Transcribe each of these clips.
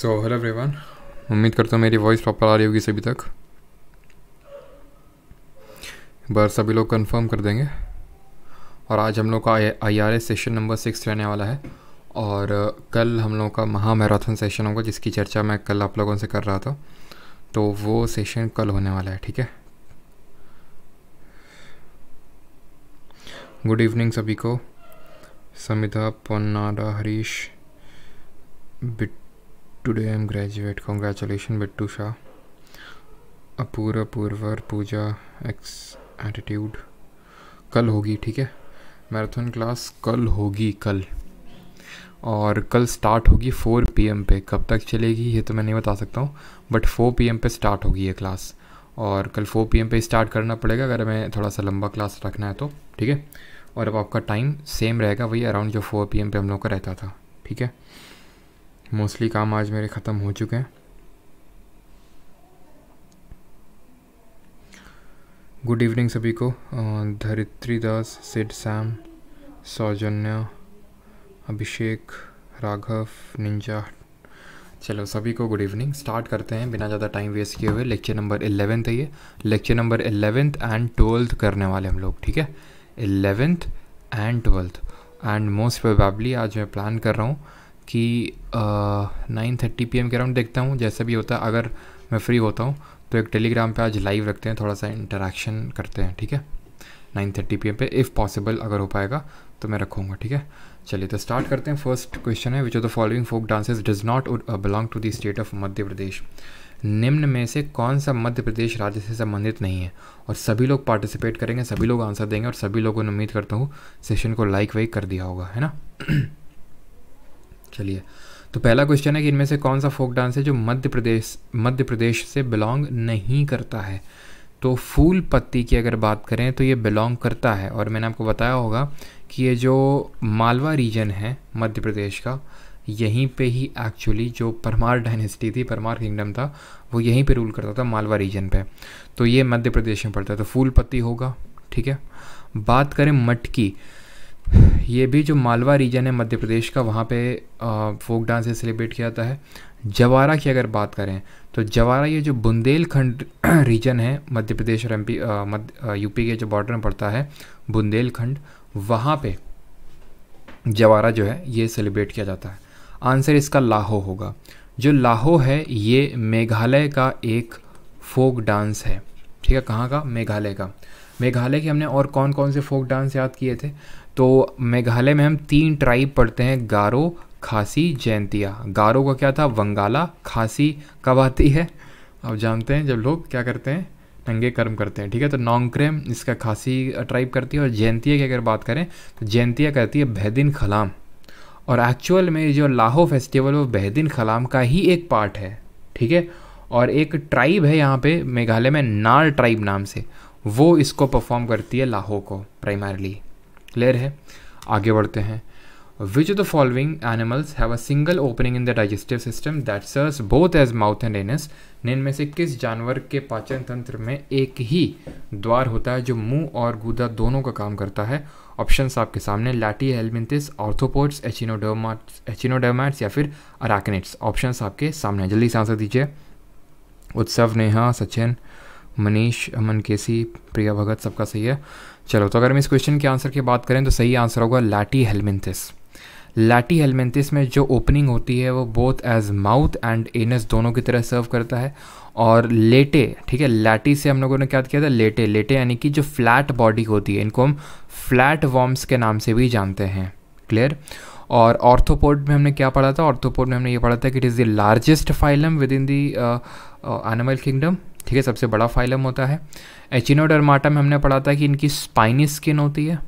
So hello everyone उम्मीद करता हूँ मेरी वॉइस प्रॉपर आ रही होगी सभी तक बस सभी लोग कंफर्म कर देंगे और आज हम लोग का I R S session number six रहने वाला है और कल हम लोग का महा मैराथन सेशन होगा जिसकी चर्चा मैं कल आप लोगों से कर रहा था तो वो सेशन कल होने वाला है ठीक है गुड इवनिंग सभी को समिता पन्नाडा हरीश बिट today I am graduate congratulation Bittu Shah अपूर पूर्वर पूजा एक्स एटीट्यूड कल होगी ठीक है मैराथन क्लास कल होगी कल और कल स्टार्ट होगी 4 एम पे कब तक चलेगी ये तो मैं नहीं बता सकता हूँ बट 4 एम पे स्टार्ट होगी ये क्लास और कल 4 एम पे स्टार्ट करना पड़ेगा अगर हमें थोड़ा सा लंबा क्लास रखना है तो ठीक है और अब आपका टाइम सेम रहेगा वही अराउंड जो 4 एम पे हम लोग का रहता था ठीक है मोस्टली काम आज मेरे ख़त्म हो चुके हैं गुड इवनिंग सभी को धरित्री दास सिड सैम सौजन्य अभिषेक राघव निंजा चलो सभी को गुड इवनिंग स्टार्ट करते हैं बिना ज़्यादा टाइम वेस्ट किए हुए लेक्चर नंबर एलेवेंथ है ये lecture number eleventh and twelfth करने वाले हम लोग ठीक है eleventh and twelfth and most probably आज मैं प्लान कर रहा हूँ कि नाइन थर्टी पी के अराउंड देखता हूँ जैसे भी होता है अगर मैं फ्री होता हूँ तो एक टेलीग्राम पे आज लाइव रखते हैं थोड़ा सा इंटरेक्शन करते हैं ठीक है नाइन थर्टी पी पे इफ़ पॉसिबल अगर हो पाएगा तो मैं रखूँगा ठीक है चलिए तो स्टार्ट करते हैं फर्स्ट क्वेश्चन है which of the following folk dances does not belong to the state of Madhya Pradesh निम्न में से कौन सा मध्य प्रदेश राज्य से संबंधित नहीं है और सभी लोग पार्टिसिपेट करेंगे सभी लोग आंसर देंगे और सभी लोगों ने उम्मीद करता हूँ सेशन को लाइक वाइक कर दिया होगा है ना चलिए तो पहला क्वेश्चन है कि इनमें से कौन सा फोक डांस है जो मध्य प्रदेश मध्य प्रदेश से बिलोंग नहीं करता है तो फूल पत्ती की अगर बात करें तो ये बिलोंग करता है और मैंने आपको बताया होगा कि ये जो मालवा रीजन है मध्य प्रदेश का यहीं पे ही एक्चुअली जो परमार डायनेस्टी थी परमार किंगडम था वो यहीं पे रूल करता था मालवा रीजन पे तो ये मध्य प्रदेश में पड़ता है तो फूल पत्ती होगा ठीक है बात करें मटकी ये भी जो मालवा रीजन है मध्य प्रदेश का वहाँ पे फोक डांस से सेलिब्रेट किया जाता है जवारा की अगर बात करें तो जवारा ये जो बुंदेलखंड रीजन है मध्य प्रदेश और एम पी मध्य यूपी के जो बॉर्डर में पड़ता है बुंदेलखंड वहाँ पे जवारा जो है ये सेलिब्रेट किया जाता है आंसर इसका लाहो होगा जो लाहो है ये मेघालय का एक फोक डांस है ठीक है कहाँ का मेघालय का मेघालय के हमने और कौन कौन से फोक डांस याद किए थे तो मेघालय में हम तीन ट्राइब पढ़ते हैं गारो खासी जयंतिया गारो का क्या था वंगाला खासी कब आती है अब जानते हैं जब लोग क्या करते हैं नंगे कर्म करते हैं ठीक है तो नॉन्क्रेम इसका खासी ट्राइब करती है और जयंतिया की अगर बात करें तो जयंतिया करती है बहदिन खलाम और एक्चुअल में जो लाहो फेस्टिवल वो बहदिन खलाम का ही एक पार्ट है ठीक है और एक ट्राइब है यहाँ पे मेघालय में नार ट्राइब नाम से वो इसको परफॉर्म करती है लाहो को प्राइमरली क्लियर है आगे बढ़ते हैं which of the following animals have a single opening in the digestive system that serves both as mouth and anus इनमें से किस जानवर के पाचन तंत्र में एक ही द्वार होता है जो मुंह और गुदा दोनों का काम करता है ऑप्शन आपके सामने लैटी हेलमिंथिस ऑर्थोपोड्स एचिनोडर्माट्स एचिनोडोमैट्स या फिर अराकनेट्स ऑप्शन आपके सामने जल्दी से आंसर दीजिए उत्सव नेहा सचिन मनीष अमन केसी प्रिया भगत सबका सही है चलो तो अगर हम इस क्वेश्चन के आंसर की बात करें तो सही आंसर होगा लैटी हेलमेंथिस लैटी हेलमेंथिस में जो ओपनिंग होती है वो both as mouth and anus दोनों की तरह सर्व करता है और लेटे ठीक है लैटी से हम लोगों ने क्या किया था लेटे लेटे यानी कि जो फ्लैट बॉडी होती है इनको हम फ्लैट वॉम्स के नाम से भी जानते हैं क्लियर और ऑर्थोपोड में हमने क्या पढ़ा था ऑर्थोपोड में हमने ये पढ़ा था कि it is the largest phylum within the animal kingdom ठीक है सबसे बड़ा फाइलम होता है एचिनोडर्माटा में हमने पढ़ा था कि इनकी स्पाइनी स्किन होती है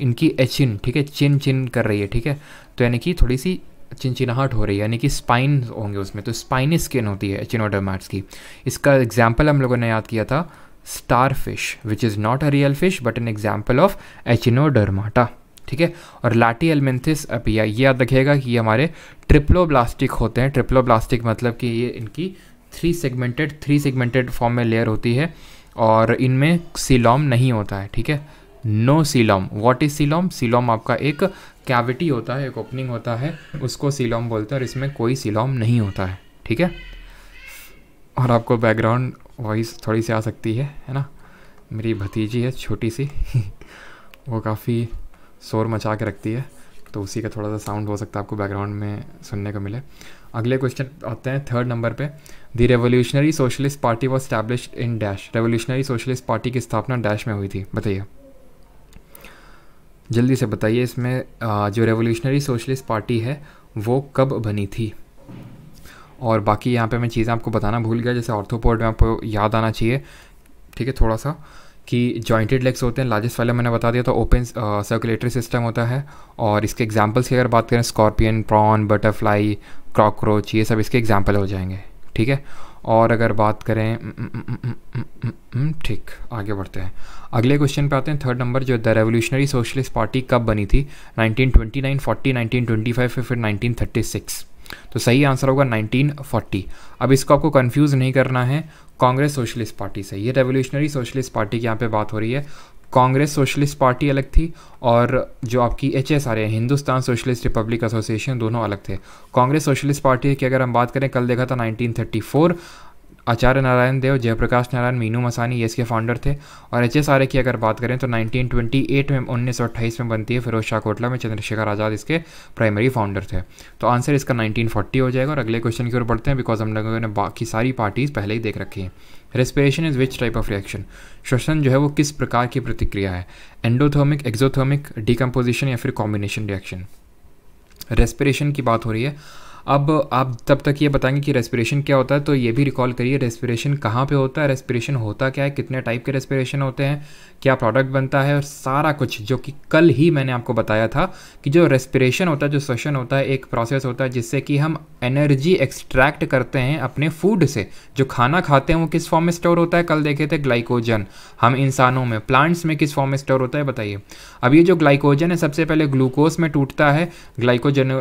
इनकी एचिन ठीक है चिन चिन कर रही है ठीक है तो यानी कि थोड़ी सी चिनचिनाहट हो रही है यानी कि स्पाइन होंगे उसमें तो स्पाइनी स्किन होती है एचिनोडर्मैट्स की इसका एग्जाम्पल हम लोगों ने याद किया था star fish which is not a real fish but an example of echinodermata ठीक है और लाटी एलमेंथिस अपिया ये याद रखिएगा कि ये हमारे ट्रिप्लोब्लास्टिक होते हैं ट्रिप्लोब्लास्टिक मतलब कि ये इनकी three segmented three segmented form में लेयर होती है और इनमें सिलोम नहीं होता है ठीक है no coelom what is coelom coelom आपका एक कैविटी होता है एक ओपनिंग होता है उसको सिलोम बोलते हैं और इसमें कोई सिलोम नहीं होता है ठीक है और आपको बैकग्राउंड वॉइस थोड़ी सी आ सकती है है ना मेरी भतीजी है छोटी सी वो काफ़ी शोर मचा के रखती है तो उसी का थोड़ा सा साउंड हो सकता है आपको बैकग्राउंड में सुनने को मिले अगले क्वेश्चन आते हैं थर्ड नंबर पे the revolutionary socialist party was establish in dash revolutionary socialist party की स्थापना डैश में हुई थी बताइए जल्दी से बताइए इसमें जो रेवोल्यूशनरी सोशलिस्ट पार्टी है वो कब बनी थी और बाकी यहाँ पे मैं चीज़ें आपको बताना भूल गया जैसे ऑर्थोपोर्ट में आपको याद आना चाहिए ठीक है थोड़ा सा कि जॉइंटेड लेग्स होते हैं लार्जेस्ट वाले मैंने बता दिया तो ओपन सर्कुलेटरी सिस्टम होता है और इसके एग्जाम्पल्स की अगर बात करें स्कॉर्पियन प्रॉन बटरफ्लाई कॉकरोच ये सब इसके एग्जाम्पल हो जाएंगे ठीक है और अगर बात करें हम्म, हम्म, हम्म, ठीक आगे बढ़ते हैं अगले क्वेश्चन पे आते हैं थर्ड नंबर जो द रेवोल्यूशनरी सोशलिस्ट पार्टी कब बनी थी 1929, 40, 1925 फिर 1936 तो सही आंसर होगा 1940 अब इसको आपको कंफ्यूज नहीं करना है कांग्रेस सोशलिस्ट पार्टी से ये रेवोल्यूशनरी सोशलिस्ट पार्टी की यहाँ पे बात हो रही है कांग्रेस सोशलिस्ट पार्टी अलग थी और जो आपकी एच एस आ है हिंदुस्तान सोशलिस्ट रिपब्लिक एसोसिएशन दोनों अलग थे कांग्रेस सोशलिस्ट पार्टी की अगर हम बात करें कल देखा था 1934 आचार्य नारायण देव जयप्रकाश नारायण मीनू मसानी ये इसके फाउंडर थे और एच एस आर ए की अगर बात करें तो 1928 में उन्नीस में बनती है फिरोज शाह कोटला में चंद्रशेखर आज़ाद इसके प्राइमरी फाउंडर थे तो आंसर इसका 1940 हो जाएगा और अगले क्वेश्चन की ओर बढ़ते हैं बिकॉज हम लोगों ने बाकी सारी पार्टीज़ पहले ही देख रखी हैं respiration is which type of reaction श्वसन जो है वो किस प्रकार की प्रतिक्रिया है एंडोथर्मिक एक्जोथर्मिक डिकम्पोजिशन या फिर कॉम्बिनेशन रिएक्शन रेस्पिरेशन की बात हो रही है अब आप तब तक ये बताएंगे कि रेस्पिरेशन क्या होता है तो ये भी रिकॉल करिए रेस्पिरेशन कहाँ पे होता है रेस्पिरेशन होता क्या है कितने टाइप के रेस्पिरेशन होते हैं क्या प्रोडक्ट बनता है और सारा कुछ जो कि कल ही मैंने आपको बताया था कि जो रेस्पिरेशन होता है जो श्वसन होता है एक प्रोसेस होता है जिससे कि हम एनर्जी एक्सट्रैक्ट करते हैं अपने फूड से जो खाना खाते हैं वो किस फॉर्म में स्टोर होता है कल देखे थे ग्लाइकोजन हम इंसानों में प्लांट्स में किस फॉर्म में स्टोर होता है बताइए अब ये जो ग्लाइकोजन है सबसे पहले ग्लूकोज में टूटता है ग्लाइकोजन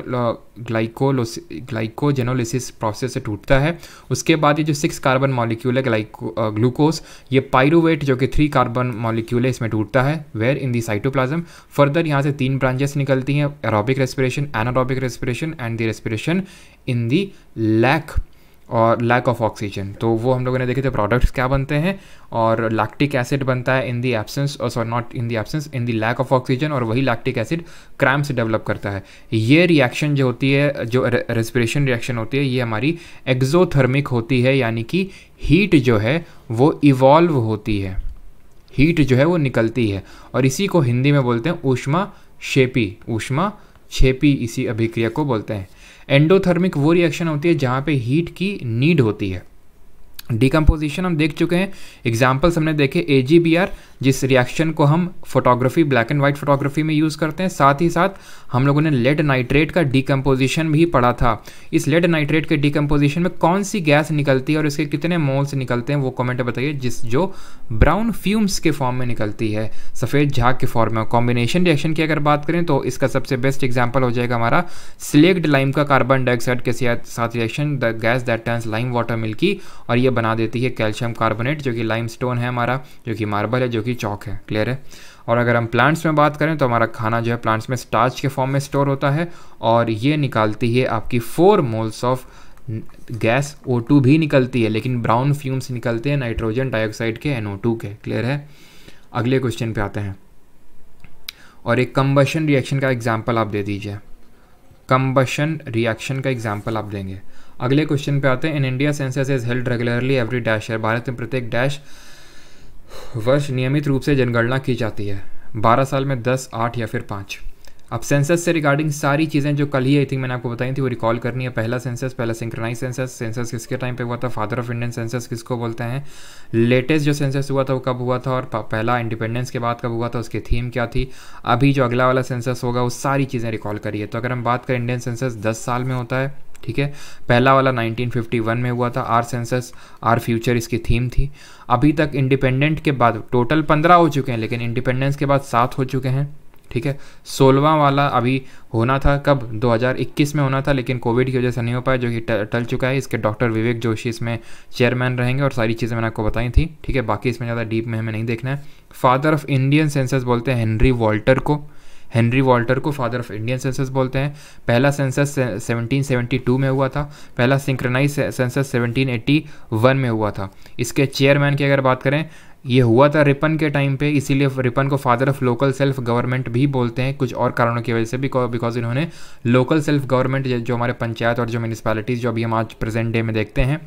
ग्लाइकोलोस ग्लाइकोजेनोलिसिस प्रोसेस से टूटता है उसके बाद ये जो सिक्स कार्बन मॉलिक्यूल है ग्लाइको ग्लूकोज uh, ये पायरोवेट जो कि थ्री कार्बन मॉलिक्यूल है इसमें टूटता है where in the cytoplasm further यहाँ से तीन ब्रांचेस निकलती हैं aerobic respiration anaerobic respiration and the respiration in the lack or lack of oxygen तो वो हम लोगों ने देखे थे प्रोडक्ट्स क्या बनते हैं और लैक्टिक एसिड बनता है in the absence or sorry not in the absence in the lack of oxygen और वही लैक्टिक एसिड क्रैम्प से डेवलप करता है ये रिएक्शन जो होती है जो रेस्पिरेशन रिएक्शन होती है ये हमारी एक्जोथर्मिक होती है यानी कि हीट जो है वो इवॉल्व होती है हीट जो है वो निकलती है और इसी को हिंदी में बोलते हैं ऊष्मा शेपी ऊष्मा छेपी इसी अभिक्रिया को बोलते हैं एंडोथर्मिक वो रिएक्शन होती है जहाँ पे हीट की नीड होती है डिकम्पोजिशन हम देख चुके हैं एग्जाम्पल्स हमने देखे ए जिस रिएक्शन को हम photography black and white photography में यूज़ करते हैं साथ ही साथ हम लोगों ने लेड नाइट्रेट का डिकम्पोजिशन भी पढ़ा था इस लेड नाइट्रेट के डिकम्पोजिशन में कौन सी गैस निकलती है और इसके कितने मोल्स निकलते हैं वो कॉमेंट बताइए जिस जो ब्राउन फ्यूम्स के फॉर्म में निकलती है सफ़ेद झाग के फॉर्म में कॉम्बिनेशन रिएक्शन की अगर बात करें तो इसका सबसे बेस्ट एग्जाम्पल हो जाएगा हमारा स्लेक्ड लाइम का कार्बन डाइऑक्साइड के साथ reaction the gas that turns lime water milky और ये बना देती है कैल्शियम कार्बोनेट जो कि लाइमस्टोन है हमारा जो कि मार्बल है जो कि चौक है क्लियर है और अगर हम प्लांट्स में बात करें तो हमारा खाना जो है प्लांट्स में स्टार्च के फॉर्म में स्टोर होता है और ये निकालती है आपकी four moles of gas O भी निकलती है लेकिन ब्राउन फ्यूम्स निकलते हैं नाइट्रोजन डाइऑक्साइड के एन के क्लियर है अगले क्वेश्चन पे आते हैं और एक कम्बशन रिएक्शन का एग्जाम्पल आप दे दीजिए कम्बशन रिएक्शन का एग्जाम्पल आप देंगे अगले क्वेश्चन पे आते हैं in India census is held regularly every dash है भारत में प्रत्येक डैश वर्ष नियमित रूप से जनगणना की जाती है बारह साल में दस आठ या फिर पाँच अब सेंसस से रिगार्डिंग सारी चीज़ें जो कल ही आई थिंक मैंने आपको बताई थी वो रिकॉल करनी है पहला सेंसस पहला सिंक्रनाइज सेंसस सेंसस किसके टाइम पे हुआ था फादर ऑफ इंडियन सेंसस किसको बोलते हैं लेटेस्ट जो सेंसस हुआ था वो कब हुआ था और पहला इंडिपेंडेंस के बाद कब हुआ था उसकी थीम क्या थी अभी जो अगला वाला सेंसस होगा वो सारी चीज़ें रिकॉल करिए तो अगर हम बात करें इंडियन सेंसस दस साल में होता है ठीक है पहला वाला 1951 में हुआ था आर सेंसस आर फ्यूचर इसकी थीम थी अभी तक इंडिपेंडेंट के बाद टोटल पंद्रह हो चुके हैं लेकिन इंडिपेंडेंस के बाद सात हो चुके हैं ठीक है सोलवा वाला अभी होना था कब 2021 में होना था लेकिन कोविड की वजह से नहीं हो पाया जो कि टल चुका है इसके डॉक्टर विवेक जोशी इसमें चेयरमैन रहेंगे और सारी चीज़ें मैंने आपको बताई थी ठीक है बाकी इसमें ज़्यादा डीप में हमें नहीं देखना है फादर ऑफ इंडियन सेंसस बोलते हैं हेनरी वॉल्टर को हेनरी वॉल्टर को फादर ऑफ इंडियन सेंसस बोलते हैं पहला सेंसस 1772 में हुआ था पहला सिंक्रनाइज सेंसस 1781 में हुआ था इसके चेयरमैन की अगर बात करें ये हुआ था रिपन के टाइम पे इसीलिए रिपन को father of local self government भी बोलते हैं कुछ और कारणों की वजह से बिकॉज इन्होंने लोकल सेल्फ गवर्नमेंट जो हमारे पंचायत और जो म्यूनसिपैलिटीज जो अभी हम आज प्रेजेंट डे में देखते हैं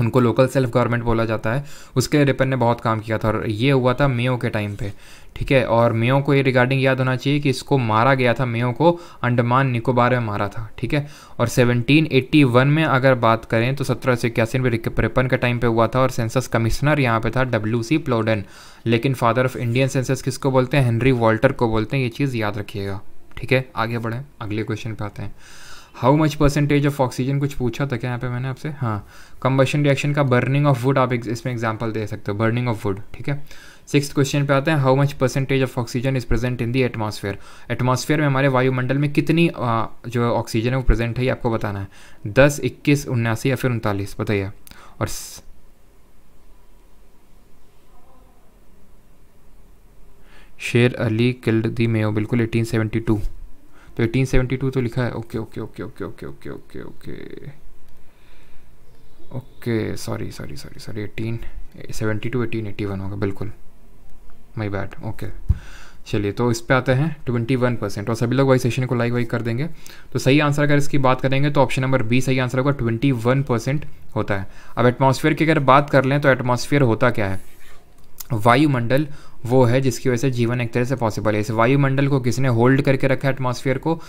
उनको लोकल सेल्फ गवर्नमेंट बोला जाता है उसके लिए रिपन ने बहुत काम किया था और ये हुआ था मेयो के टाइम पे ठीक है और मेयो को ये रिगार्डिंग याद होना चाहिए कि इसको मारा गया था मेयो को अंडमान निकोबार में मारा था ठीक है और 1781 में अगर बात करें तो सत्रह सौ इक्यासी में रिपन के टाइम पे हुआ था और सेंसस कमिश्नर यहाँ पे था डब्ल्यू सी प्लोडन लेकिन फादर ऑफ इंडियन सेंसस किसको बोलते हैं हेनरी वॉल्टर को बोलते हैं ये चीज़ याद रखिएगा ठीक है आगे बढ़ें अगले क्वेश्चन पे आते हैं how much percentage of oxygen कुछ पूछा था क्या यहाँ पे मैंने आपसे हाँ कम्बशन रिएक्शन का बर्निंग ऑफ वुड आप इसमें एग्जाम्पल दे सकते हो बर्निंग ऑफ वुड ठीक है सिक्स क्वेश्चन पे आते हैं how much percentage of oxygen is present in the atmosphere atmosphere में हमारे वायुमंडल में कितनी आ, जो ऑक्सीजन है वो प्रेजेंट है ये आपको बताना है दस इक्कीस उन्यासी या फिर उनतालीस बताइए और शेर अली किल्ड दी मेयो बिल्कुल 1872 टू तो एटीन सेवेंटी टू तो लिखा है okay okay okay okay okay okay okay okay okay sorry sorry sorry sorry eighteen seventy two eighteen eighty one होगा बिल्कुल माई बैड ओके चलिए तो इस पे आते हैं ट्वेंटी वन परसेंट और सभी लोग वही सेशन को लाइक वाइक कर देंगे तो सही आंसर अगर इसकी बात करेंगे तो ऑप्शन नंबर बी सही आंसर होगा ट्वेंटी वन परसेंट होता है अब एटमॉस्फेयर की अगर बात कर लें तो एटमॉस्फेयर होता क्या है वायुमंडल वो है जिसकी वजह से जीवन एक तरह से पॉसिबल है इस वायुमंडल को किसने होल्ड करके रखा है एटमॉस्फेयर को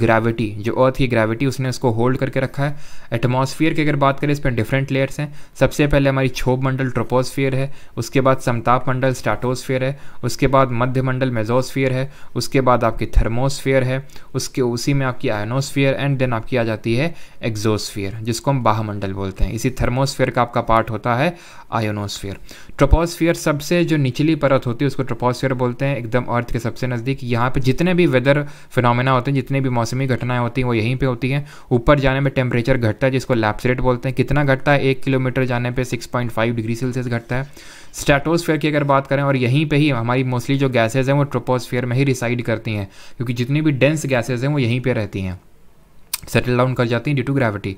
ग्रेविटी जो अर्थ की ग्रेविटी उसने उसको होल्ड करके रखा है एटमॉस्फेयर की अगर बात करें इसमें डिफरेंट लेयर्स हैं सबसे पहले हमारी छोभ मंडल ट्रोपोस्फियर है उसके बाद समताप मंडल स्टाटोस्फियर है उसके बाद मध्य मंडल मेजोस्फियर है उसके बाद आपकी थर्मोस्फियर है उसके उसी में आपकी आयनोस्फियर एंड देन आपकी आ जाती है एग्जोस्फियर जिसको हम बाहमंडल बोलते हैं इसी थर्मोस्फियर का आपका पार्ट होता है आयोनोस्फीयर ट्रोपोस्फीयर सबसे जो निचली परत होती है उसको ट्रोपोस्फीयर बोलते हैं एकदम अर्थ के सबसे नज़दीक यहाँ पे जितने भी वेदर फिनोमेना होते हैं जितने भी मौसमी घटनाएं होती हैं वो यहीं पे होती हैं ऊपर जाने में टेम्परेचर घटता है जिसको लैप्सरेट बोलते हैं कितना घटता है एक किलोमीटर जाने पर सिक्स डिग्री सेल्सियस घटता है स्टेटोस्फेयर की अगर बात करें और यहीं पर ही हमारी मोस्टली जो गैसेज हैं वो ट्रोपोस्फेयर में ही रिसाइड करती हैं क्योंकि जितनी भी डेंस गैसेज हैं वो यहीं पर रहती हैं सेटल डाउन कर जाती हैं ड्यू टू ग्रेविटी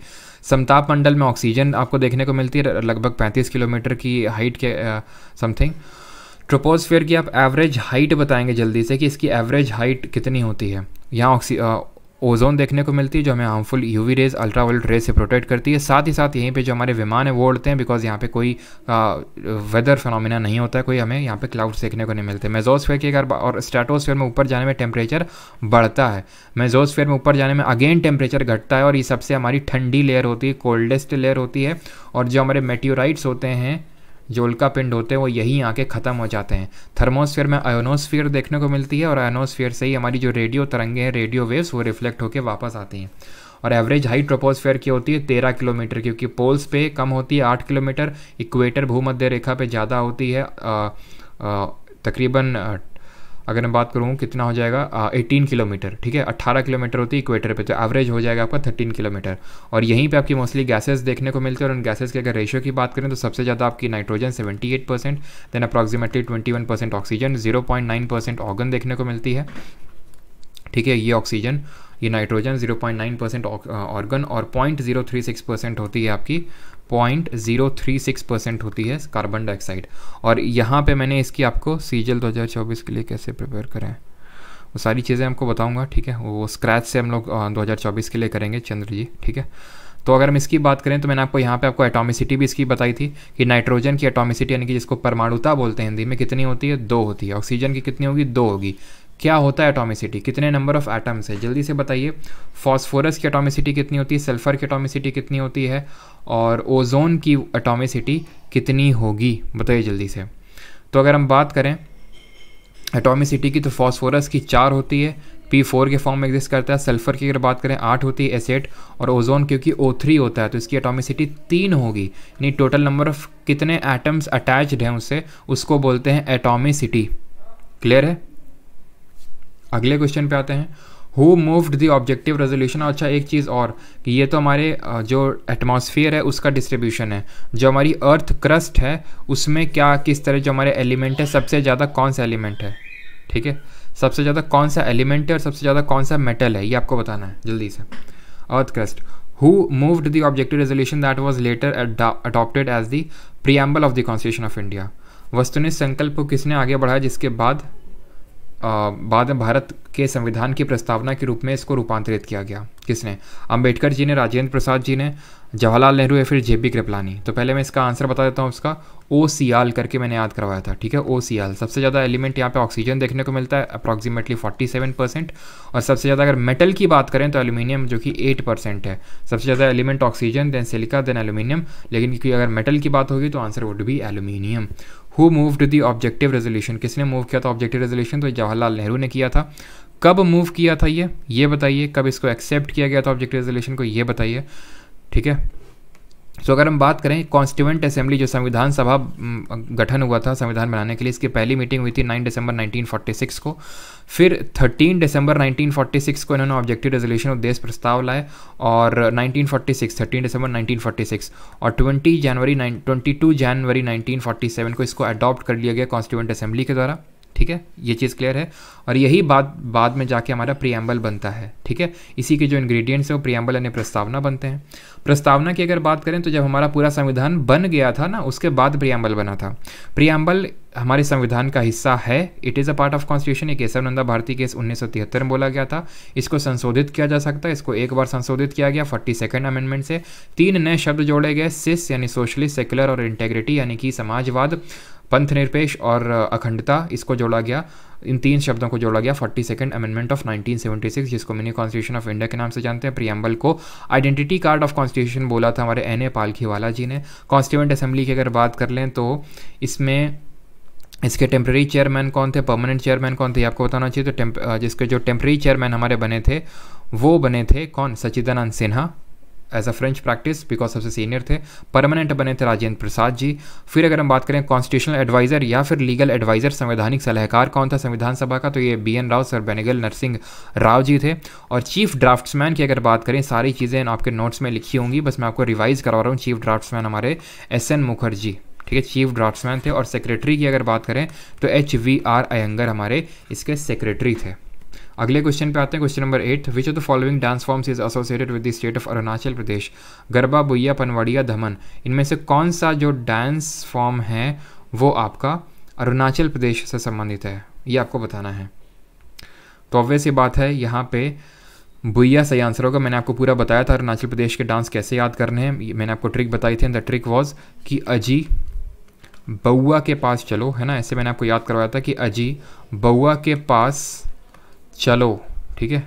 समताप मंडल में ऑक्सीजन आपको देखने को मिलती है लगभग 35 किलोमीटर की हाइट के समथिंग uh, ट्रोपोस्फेयर की आप एवरेज हाइट बताएंगे जल्दी से कि इसकी एवरेज हाइट कितनी होती है यहाँ ऑक्सी ओजोन देखने को मिलती है जो हमें harmful UV rays ultraviolet rays से प्रोटेक्ट करती है साथ ही साथ यहीं पे जो हमारे विमान है वो उड़ते हैं बिकॉज यहाँ पे कोई आ, वेदर फनोमिना नहीं होता है कोई हमें यहाँ पे क्लाउड्स देखने को नहीं मिलते मेजोस्फेयर की अगर और स्टेटोसफेयर में ऊपर जाने में टेम्परेचर बढ़ता है मेजोस्फेयर में ऊपर जाने में अगेन टेम्परेचर घटता है और ये सबसे हमारी ठंडी लेयर होती है कोल्डेस्ट लेयर होती है और जो हमारे मेट्योराइट्स होते हैं जोलका पिंड होते हैं वो यहीं आके ख़त्म हो जाते हैं थर्मोस्फेयर में आयोनोस्फेयर देखने को मिलती है और आयोनोस्फेयर से ही हमारी जो रेडियो तरंगे हैं रेडियो वेव्स वो रिफ्लेक्ट होकर वापस आती हैं और एवरेज हाई ट्रोपोस्फेयर की होती है तेरह किलोमीटर क्योंकि पोल्स पे कम होती है आठ किलोमीटर इक्वेटर भूमध्य रेखा पे ज़्यादा होती है तकरीबन अगर मैं बात करूँ कितना हो जाएगा एटीन किलोमीटर ठीक है अट्ठारह किलोमीटर होती है इक्वेटर पे तो एवरेज हो जाएगा आपका थर्टीन किलोमीटर और यहीं पे आपकी मोस्टली गैसेस देखने को मिलते हैं और उन गैसेस की अगर रेशियो की बात करें तो सबसे ज़्यादा आपकी nitrogen seventy eight percent then approximately twenty one percent oxygen zero point nine percent argon देखने को मिलती है ठीक है ये ऑक्सीजन ये नाइट्रोजन 0.9 परसेंट ऑर्गन और 0.036 परसेंट होती है आपकी point zero three six percent होती है कार्बन डाइऑक्साइड और यहाँ पे मैंने इसकी आपको सीजल 2024 के लिए कैसे प्रिपेयर करें वो सारी चीज़ें आपको बताऊंगा ठीक है वो स्क्रैच से हम लोग 2024 के लिए करेंगे चंद्र जी ठीक है तो अगर हम इसकी बात करें तो मैंने आपको यहाँ पे आपको एटॉमिसिटी भी इसकी बताई थी कि नाइट्रोजन की एटॉमिसिटी यानी कि जिसको परमाणुता बोलते हैं हिंदी में कितनी होती है दो होती है ऑक्सीजन की कितनी होगी दो होगी क्या होता है एटॉमिसिटी कितने नंबर ऑफ एटम्स है जल्दी से बताइए फॉस्फोरस की एटॉमिसिटी कितनी होती है सल्फर की एटॉमिसिटी कितनी होती है और ओजोन की एटॉमिसिटी कितनी होगी बताइए जल्दी से तो अगर हम बात करें एटॉमिसिटी की तो फॉस्फोरस की चार होती है पी फोर के फॉर्म में एग्जिस्ट करता है सल्फर की अगर बात करें आठ होती है एसेट और ओजोन क्योंकि ओ थ्री होता है तो इसकी एटॉमिसिटी तीन होगी यानी टोटल नंबर ऑफ कितने एटम्स अटैच्ड हैं उससे उसको बोलते हैं एटॉमिसिटी क्लियर है अगले क्वेश्चन पे आते हैं who moved the objective resolution अच्छा एक चीज़ और कि ये तो हमारे जो एटमॉस्फेयर है उसका डिस्ट्रीब्यूशन है जो हमारी अर्थ क्रस्ट है उसमें क्या किस तरह जो हमारे एलिमेंट है सबसे ज़्यादा कौन सा एलिमेंट है ठीक है सबसे ज़्यादा कौन सा एलिमेंट है और सबसे ज़्यादा कौन सा मेटल है ये आपको बताना है जल्दी से earth crust who moved the objective resolution that was later adopted as the preamble of the constitution of India वस्तुनिष्ठ संकल्प को किसने आगे बढ़ाया जिसके बाद बाद में भारत के संविधान की प्रस्तावना के रूप में इसको रूपांतरित किया गया किसने अंबेडकर जी ने राजेंद्र प्रसाद जी ने जवाहरलाल नेहरू या फिर जे पी कृपलानी तो पहले मैं इसका आंसर बता देता हूँ उसका ओ सी आल करके मैंने याद करवाया था ठीक है ओ सी आल सबसे ज़्यादा एलिमेंट यहाँ पे ऑक्सीजन देखने को मिलता है अप्रॉक्सीमेटली 47 परसेंट और सबसे ज़्यादा अगर मेटल की बात करें तो एल्यूमिनियम जो कि 8 परसेंट है सबसे ज़्यादा element oxygen then silica then aluminium लेकिन क्योंकि अगर मेटल की बात होगी तो आंसर वुड भी aluminium who moved the objective resolution किसने मूव किया था ऑब्जेक्टिव रेजोल्यूशन तो जवाहरलाल नेहरू ने किया था कब मूव किया था ये ये बताइए कब इसको एक्सेप्ट किया गया था ऑब्जेक्टिव रेजोल्यूशन को ये बताइए ठीक है सो अगर हम बात करें कॉन्स्टिट्यूंट असेंबली जो संविधान सभा गठन हुआ था संविधान बनाने के लिए इसकी पहली मीटिंग हुई थी 9 दिसंबर 1946 को फिर 13 दिसंबर 1946 को इन्होंने ऑब्जेक्टिव रेजोल्यूशन उद्देश्य प्रस्ताव लाए और 1946 13 दिसंबर 1946 और 20 जनवरी 22 जनवरी 1947 को इसको अडॉप्ट कर लिया गया कॉन्स्टिट्यूंट असेंबली के द्वारा ठीक है ये चीज़ क्लियर है और यही बात बाद में जाके हमारा प्रियम्बल बनता है ठीक है इसी के जो इंग्रेडिएंट्स हैं वो प्रियम्बल यानी प्रस्तावना बनते हैं प्रस्तावना की अगर बात करें तो जब हमारा पूरा संविधान बन गया था ना उसके बाद प्रियम्बल बना था प्रियम्बल हमारे संविधान का हिस्सा है it is a part of constitution एक नंदा भारती केस उन्नीस में बोला गया था इसको संशोधित किया जा सकता है इसको एक बार संशोधित किया गया फोर्टी सेकेंड अमेंडमेंट से तीन नए शब्द जोड़े गए सिस यानी सोशलिस्ट सेकुलर और इंटेग्रिटी यानी कि समाजवाद पंथ निरपेक्ष और अखंडता uh, इसको जोड़ा गया इन तीन शब्दों को जोड़ा गया फोर्टी सेकेंड अमेंडमेंट ऑफ 1976 जिसको मिनी कॉन्स्टिट्यूशन ऑफ इंडिया के नाम से जानते हैं प्रियम्बल को आइडेंटिटी कार्ड ऑफ कॉन्स्टिट्यूशन बोला था हमारे एन ए पालखीवाला जी ने कॉन्स्टिट्यूंट असेंबली की अगर बात कर लें तो इसमें इसके टेम्प्रेरी चेयरमैन कौन थे परमानेंट चेयरमैन कौन थे आपको बताना चाहिए तो uh, जिसके जो टेम्प्रेरी चेयरमैन हमारे बने थे वो बने थे कौन Sachchidananda Sinha as a french practice because सबसे सीनियर थे परमानेंट बने थे राजेंद्र प्रसाद जी फिर अगर हम बात करें कॉन्स्टिट्यूशनल एडवाइज़र या फिर लीगल एडवाइज़र संवैधानिक सलाहकार कौन था संविधान सभा का तो ये B N Rao sir Benegal Narasimha Rao ji थे और चीफ ड्राफ्ट्समैन की अगर बात करें सारी चीज़ें आपके नोट्स में लिखी होंगी बस मैं आपको रिवाइज़ करवा रहा हूँ चीफ ड्राफ्ट्समैन हमारे एस एन मुखर्जी ठीक है चीफ ड्राफ्ट्समैन थे और सेक्रेटरी की अगर बात करें तो एच वी आर अयंगर हमारे इसके सेक्रेटरी थे अगले क्वेश्चन पे आते हैं question number eight which of the following dance forms is associated with the state of Arunachal Pradesh Garba Buiya Panwariya Dhaman इनमें से कौन सा जो डांस फॉर्म है वो आपका अरुणाचल प्रदेश से संबंधित है ये आपको बताना है तो ऑब्वियस ये बात है यहाँ पे बुइया सही आंसर होगा मैंने आपको पूरा बताया था अरुणाचल प्रदेश के डांस कैसे याद करने हैं मैंने आपको ट्रिक बताई थी द ट्रिक वॉज कि अजी बउआ के पास चलो है ना ऐसे मैंने आपको याद करवाया था कि अजी बउआ के पास चलो ठीक है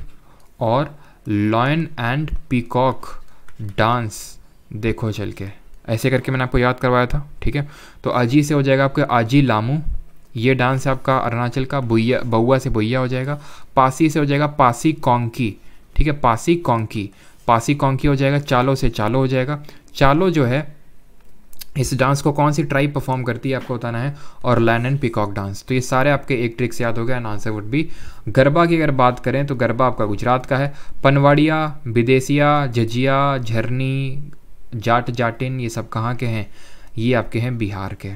और लॉयन एंड पीकॉक डांस देखो चल के ऐसे करके मैंने आपको याद करवाया था ठीक है तो अजी से हो जाएगा आपके आजी लामू ये डांस है आपका अरुणाचल का बुया बउआ से बुया हो जाएगा पासी से हो जाएगा पासी कोंकी ठीक है पासी कोंकी पासी कोंकी हो जाएगा चालो से चालो हो जाएगा चालो जो है इस डांस को कौन सी ट्राइब परफॉर्म करती है आपको बताना है और लैन एंड पिकॉक डांस तो ये सारे आपके एक ट्रिक्स याद हो गया and answer would be Garba की अगर बात करें तो गरबा आपका गुजरात का है पनवाड़िया विदेशिया झजिया झरनी जाट जाटिन ये सब कहाँ के हैं ये आपके हैं बिहार के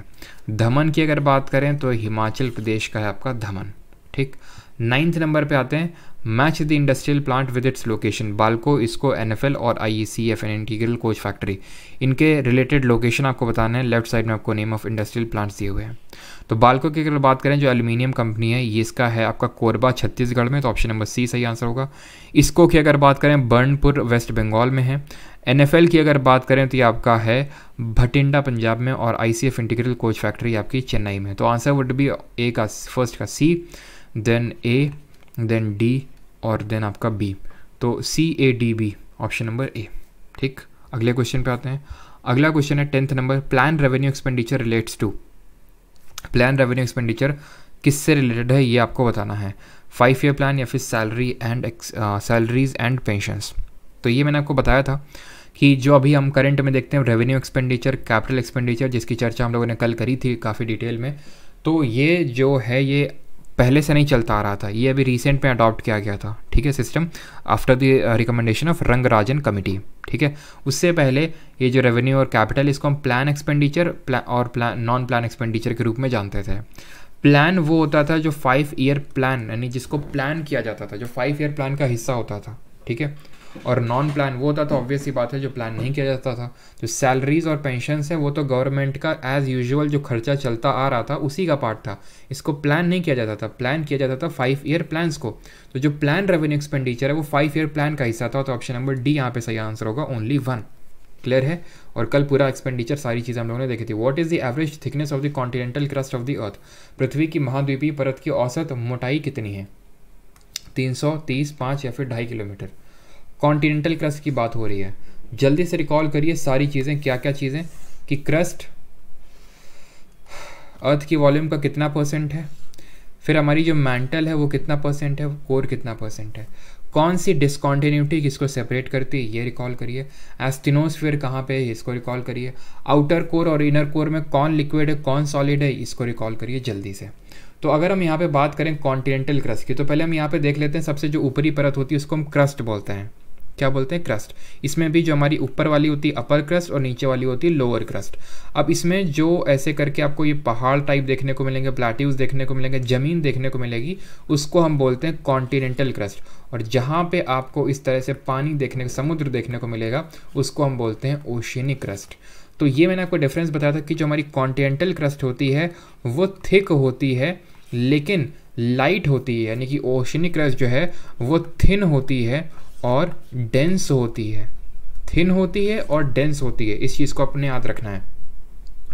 धमन की अगर बात करें तो हिमाचल प्रदेश का है आपका धमन ठीक नाइन्थ नंबर पे आते हैं match the industrial plant with its location BALCO इसको एन और I E C F and integral coach factory इनके रिलेटेड लोकेशन आपको बताना है लेफ्ट साइड में आपको नेम ऑफ इंडस्ट्रियल प्लांट्स दिए हुए हैं तो बालको की अगर बात करें जो एल्यूमिनियम कंपनी है ये इसका है आपका कोरबा छत्तीसगढ़ में तो ऑप्शन नंबर सी सही आंसर होगा इसको की अगर बात करें बर्नपुर वेस्ट बंगाल में है एन की अगर बात करें तो ये आपका है भटिंडा पंजाब में और I C F integral coach factory आपकी चेन्नई में तो आंसर वुड बी ए का फर्स्ट का C then A then D और देन आपका बी तो C A D B option number A ठीक अगले क्वेश्चन पे आते हैं अगला क्वेश्चन है tenth number plan revenue expenditure relates to plan revenue expenditure किससे रिलेटेड है ये आपको बताना है फाइव ईयर प्लान या फिर salary and salaries and pensions तो ये मैंने आपको बताया था कि जो अभी हम करंट में देखते हैं रेवेन्यू एक्सपेंडिचर कैपिटल एक्सपेंडिचर जिसकी चर्चा हम लोगों ने कल करी थी काफ़ी डिटेल में तो ये जो है ये पहले से नहीं चलता आ रहा था ये अभी रिसेंट में अडॉप्ट किया गया था ठीक है system after the recommendation of Rangarajan committee ठीक है उससे पहले ये जो रेवेन्यू और कैपिटल इसको हम प्लान एक्सपेंडिचर और प्लान नॉन प्लान एक्सपेंडिचर के रूप में जानते थे प्लान वो होता था जो फाइव ईयर प्लान यानी जिसको प्लान किया जाता था जो फाइव ईयर प्लान का हिस्सा होता था ठीक है और नॉन प्लान वो होता था ऑब्वियस तो ही बात है जो प्लान नहीं किया जाता था जो सैलरीज और पेंशन है वो तो गवर्नमेंट का एज यूजुअल जो खर्चा चलता आ रहा था उसी का पार्ट था इसको प्लान नहीं किया जाता था प्लान किया जाता था फाइव ईयर प्लान्स को तो जो प्लान रेवेन्यू एक्सपेंडिचर है वो फाइव ईयर प्लान का हिस्सा था तो ऑप्शन नंबर डी यहाँ पे सही आंसर होगा ओनली वन क्लियर है और कल पूरा एक्सपेंडिचर सारी चीज़ें हम लोगों ने देखी थी what is the average thickness of the continental crust of the earth पृथ्वी की महाद्वीपीय परत की औसत मोटाई कितनी है तीन सौ तीस पाँच या फिर ढाई किलोमीटर कॉन्टीनेंटल क्रस्ट की बात हो रही है जल्दी से रिकॉल करिए सारी चीज़ें क्या क्या चीज़ें कि क्रस्ट अर्थ की वॉल्यूम का कितना परसेंट है फिर हमारी जो मैंटल है वो कितना परसेंट है कोर कितना परसेंट है कौन सी डिसकॉन्टीन्यूटी किसको सेपरेट करती है ये रिकॉल करिए एस्टिनोस्फेयर कहाँ पे है इसको रिकॉल करिए आउटर कोर और इनर कोर में कौन लिक्विड है कौन सॉलिड है इसको रिकॉल करिए जल्दी से तो अगर हम यहाँ पे बात करें कॉन्टिनेंटल क्रस्ट की तो पहले हम यहाँ पे देख लेते हैं सबसे जो ऊपरी परत होती है उसको हम क्रस्ट बोलते हैं क्या बोलते हैं क्रस्ट इसमें भी जो हमारी ऊपर वाली होती है अपर क्रस्ट और नीचे वाली होती है लोअर क्रस्ट अब इसमें जो ऐसे करके आपको ये पहाड़ टाइप देखने को मिलेंगे प्लाट्यूज देखने को मिलेंगे ज़मीन देखने को मिलेगी उसको हम बोलते हैं कॉन्टिनेंटल क्रस्ट और जहाँ पे आपको इस तरह से पानी देखने समुद्र देखने को मिलेगा उसको हम बोलते हैं ओशियनिक क्रस्ट तो ये मैंने आपको डिफरेंस बताया था कि जो हमारी कॉन्टिनेंटल क्रस्ट होती है वो थिक होती है लेकिन लाइट होती है यानी कि ओशनिक क्रस्ट जो है वो थिन होती है और डेंस होती है थिन होती है और डेंस होती है इस चीज़ को अपने याद रखना है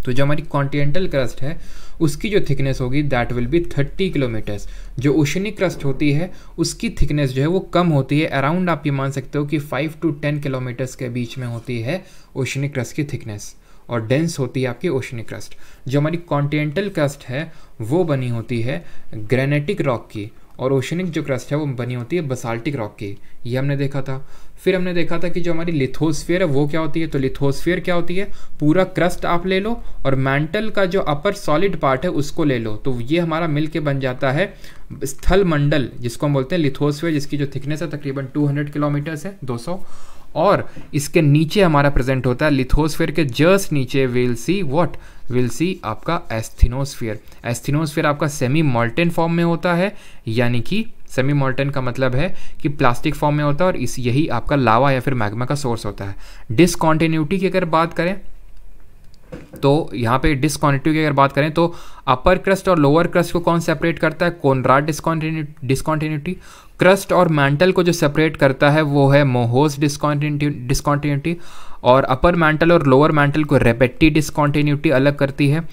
तो जो हमारी कॉन्टिनेंटल क्रस्ट है उसकी जो थिकनेस होगी that will be thirty kilometres जो ओशनिक क्रस्ट होती है उसकी थिकनेस जो है वो कम होती है अराउंड आप ये मान सकते हो कि फाइव टू टेन किलोमीटर्स के बीच में होती है ओशनिक क्रस्ट की थिकनेस और डेंस होती है आपकी ओशनिक क्रस्ट जो हमारी कॉन्टिनेंटल क्रस्ट है वो बनी होती है ग्रेनेटिक रॉक की और ओशनिक जो क्रस्ट है वो बनी होती है बसाल्टिक रॉक की ये हमने देखा था फिर हमने देखा था कि जो हमारी लिथोस्फेयर है वो क्या होती है तो लिथोस्फियर क्या होती है पूरा क्रस्ट आप ले लो और मैंटल का जो अपर सॉलिड पार्ट है उसको ले लो तो ये हमारा मिल के बन जाता है स्थल मंडल जिसको हम बोलते हैं लिथोस्फेयर जिसकी जो थिकनेस है तकरीबन टू हंड्रेड किलोमीटर्स है सौ और इसके नीचे हमारा प्रेजेंट होता है लिथोस्फेयर के जस्ट नीचे will see what will see आपका एस्थिनोस्फेयर एस्थिनोस्फेयर आपका सेमी मॉल्टेन फॉर्म में होता है यानी कि सेमी मॉल्टेन का मतलब है कि प्लास्टिक फॉर्म में होता है और इस यही आपका लावा या फिर मैग्मा का सोर्स होता है डिसकॉन्टिन्यूटी की अगर बात करें तो यहाँ पे डिसकॉन्टिन्यूटी की अगर बात करें तो अपर क्रस्ट और लोअर क्रस्ट को कौन सेपरेट करता है कोनराड डिसकॉन्टिन्यू डिसकॉन्टिन्यूटी क्रस्ट और मैंटल को जो सेपरेट करता है वो है मोहोस डिस्कॉन्टिन्यू डिस्कॉन्टिन्यूटी और अपर मैंटल और लोअर मैंटल को रेपेटी डिस्कॉन्टिन्यूटी अलग करती है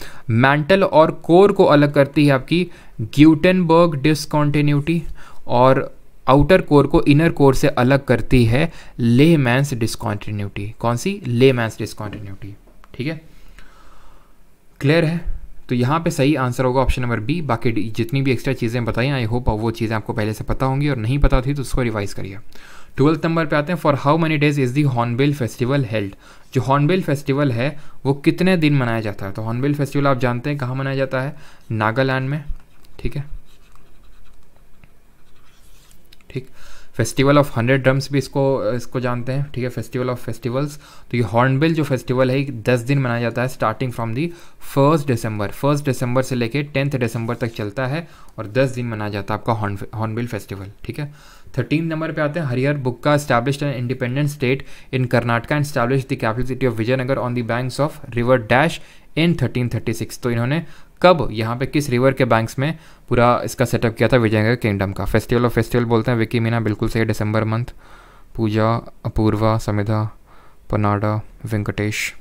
मैंटल और कोर को अलग करती है आपकी ग्यूटनबर्ग डिस्कॉन्टिन्यूटी और आउटर कोर को इनर कोर से अलग करती है ले मैंस डिस्कॉन्टीन्यूटी कौन सी ले मैंस डिस्कॉन्टीन्यूटी ठीक है क्लियर है तो यहाँ पे सही आंसर होगा ऑप्शन नंबर बी बाकी जितनी भी एक्स्ट्रा चीज़ें बताई आई होप वो चीज़ें आपको पहले से पता होंगी और नहीं पता थी तो उसको रिवाइज़ करिए ट्वेल्थ नंबर पे आते हैं for how many days is the hornbill festival held जो हॉर्नबिल फेस्टिवल है वो कितने दिन मनाया जाता है तो हॉर्नबिल फेस्टिवल आप जानते हैं कहाँ मनाया जाता है नागालैंड में ठीक है ठीक फेस्टिवल ऑफ हंड्रेड ड्रम्स भी इसको इसको जानते हैं ठीक है फेस्टिवल ऑफ फेस्टिवल्स तो ये हॉर्नबिल जो फेस्टिवल है दस दिन मनाया जाता है starting from the first December first December से लेके टेंथ दिसंबर तक चलता है और दस दिन मनाया जाता है आपका हॉर्नबिल फेस्टिवल ठीक है थर्टीन नंबर पे आते हैं हरिहर का establish an independent state in Karnataka and establish the capital city of Vijayanagar on the banks of river dash in 1336 तो इन्होंने कब यहाँ पे किस रिवर के बैंक्स में पूरा इसका सेटअप किया था विजयनगर किंगडम का फेस्टिवल ऑफ फेस्टिवल बोलते हैं विकी मीना बिल्कुल सही दिसंबर मंथ पूजा अपूर्वा समिधा पनाडा वेंकटेश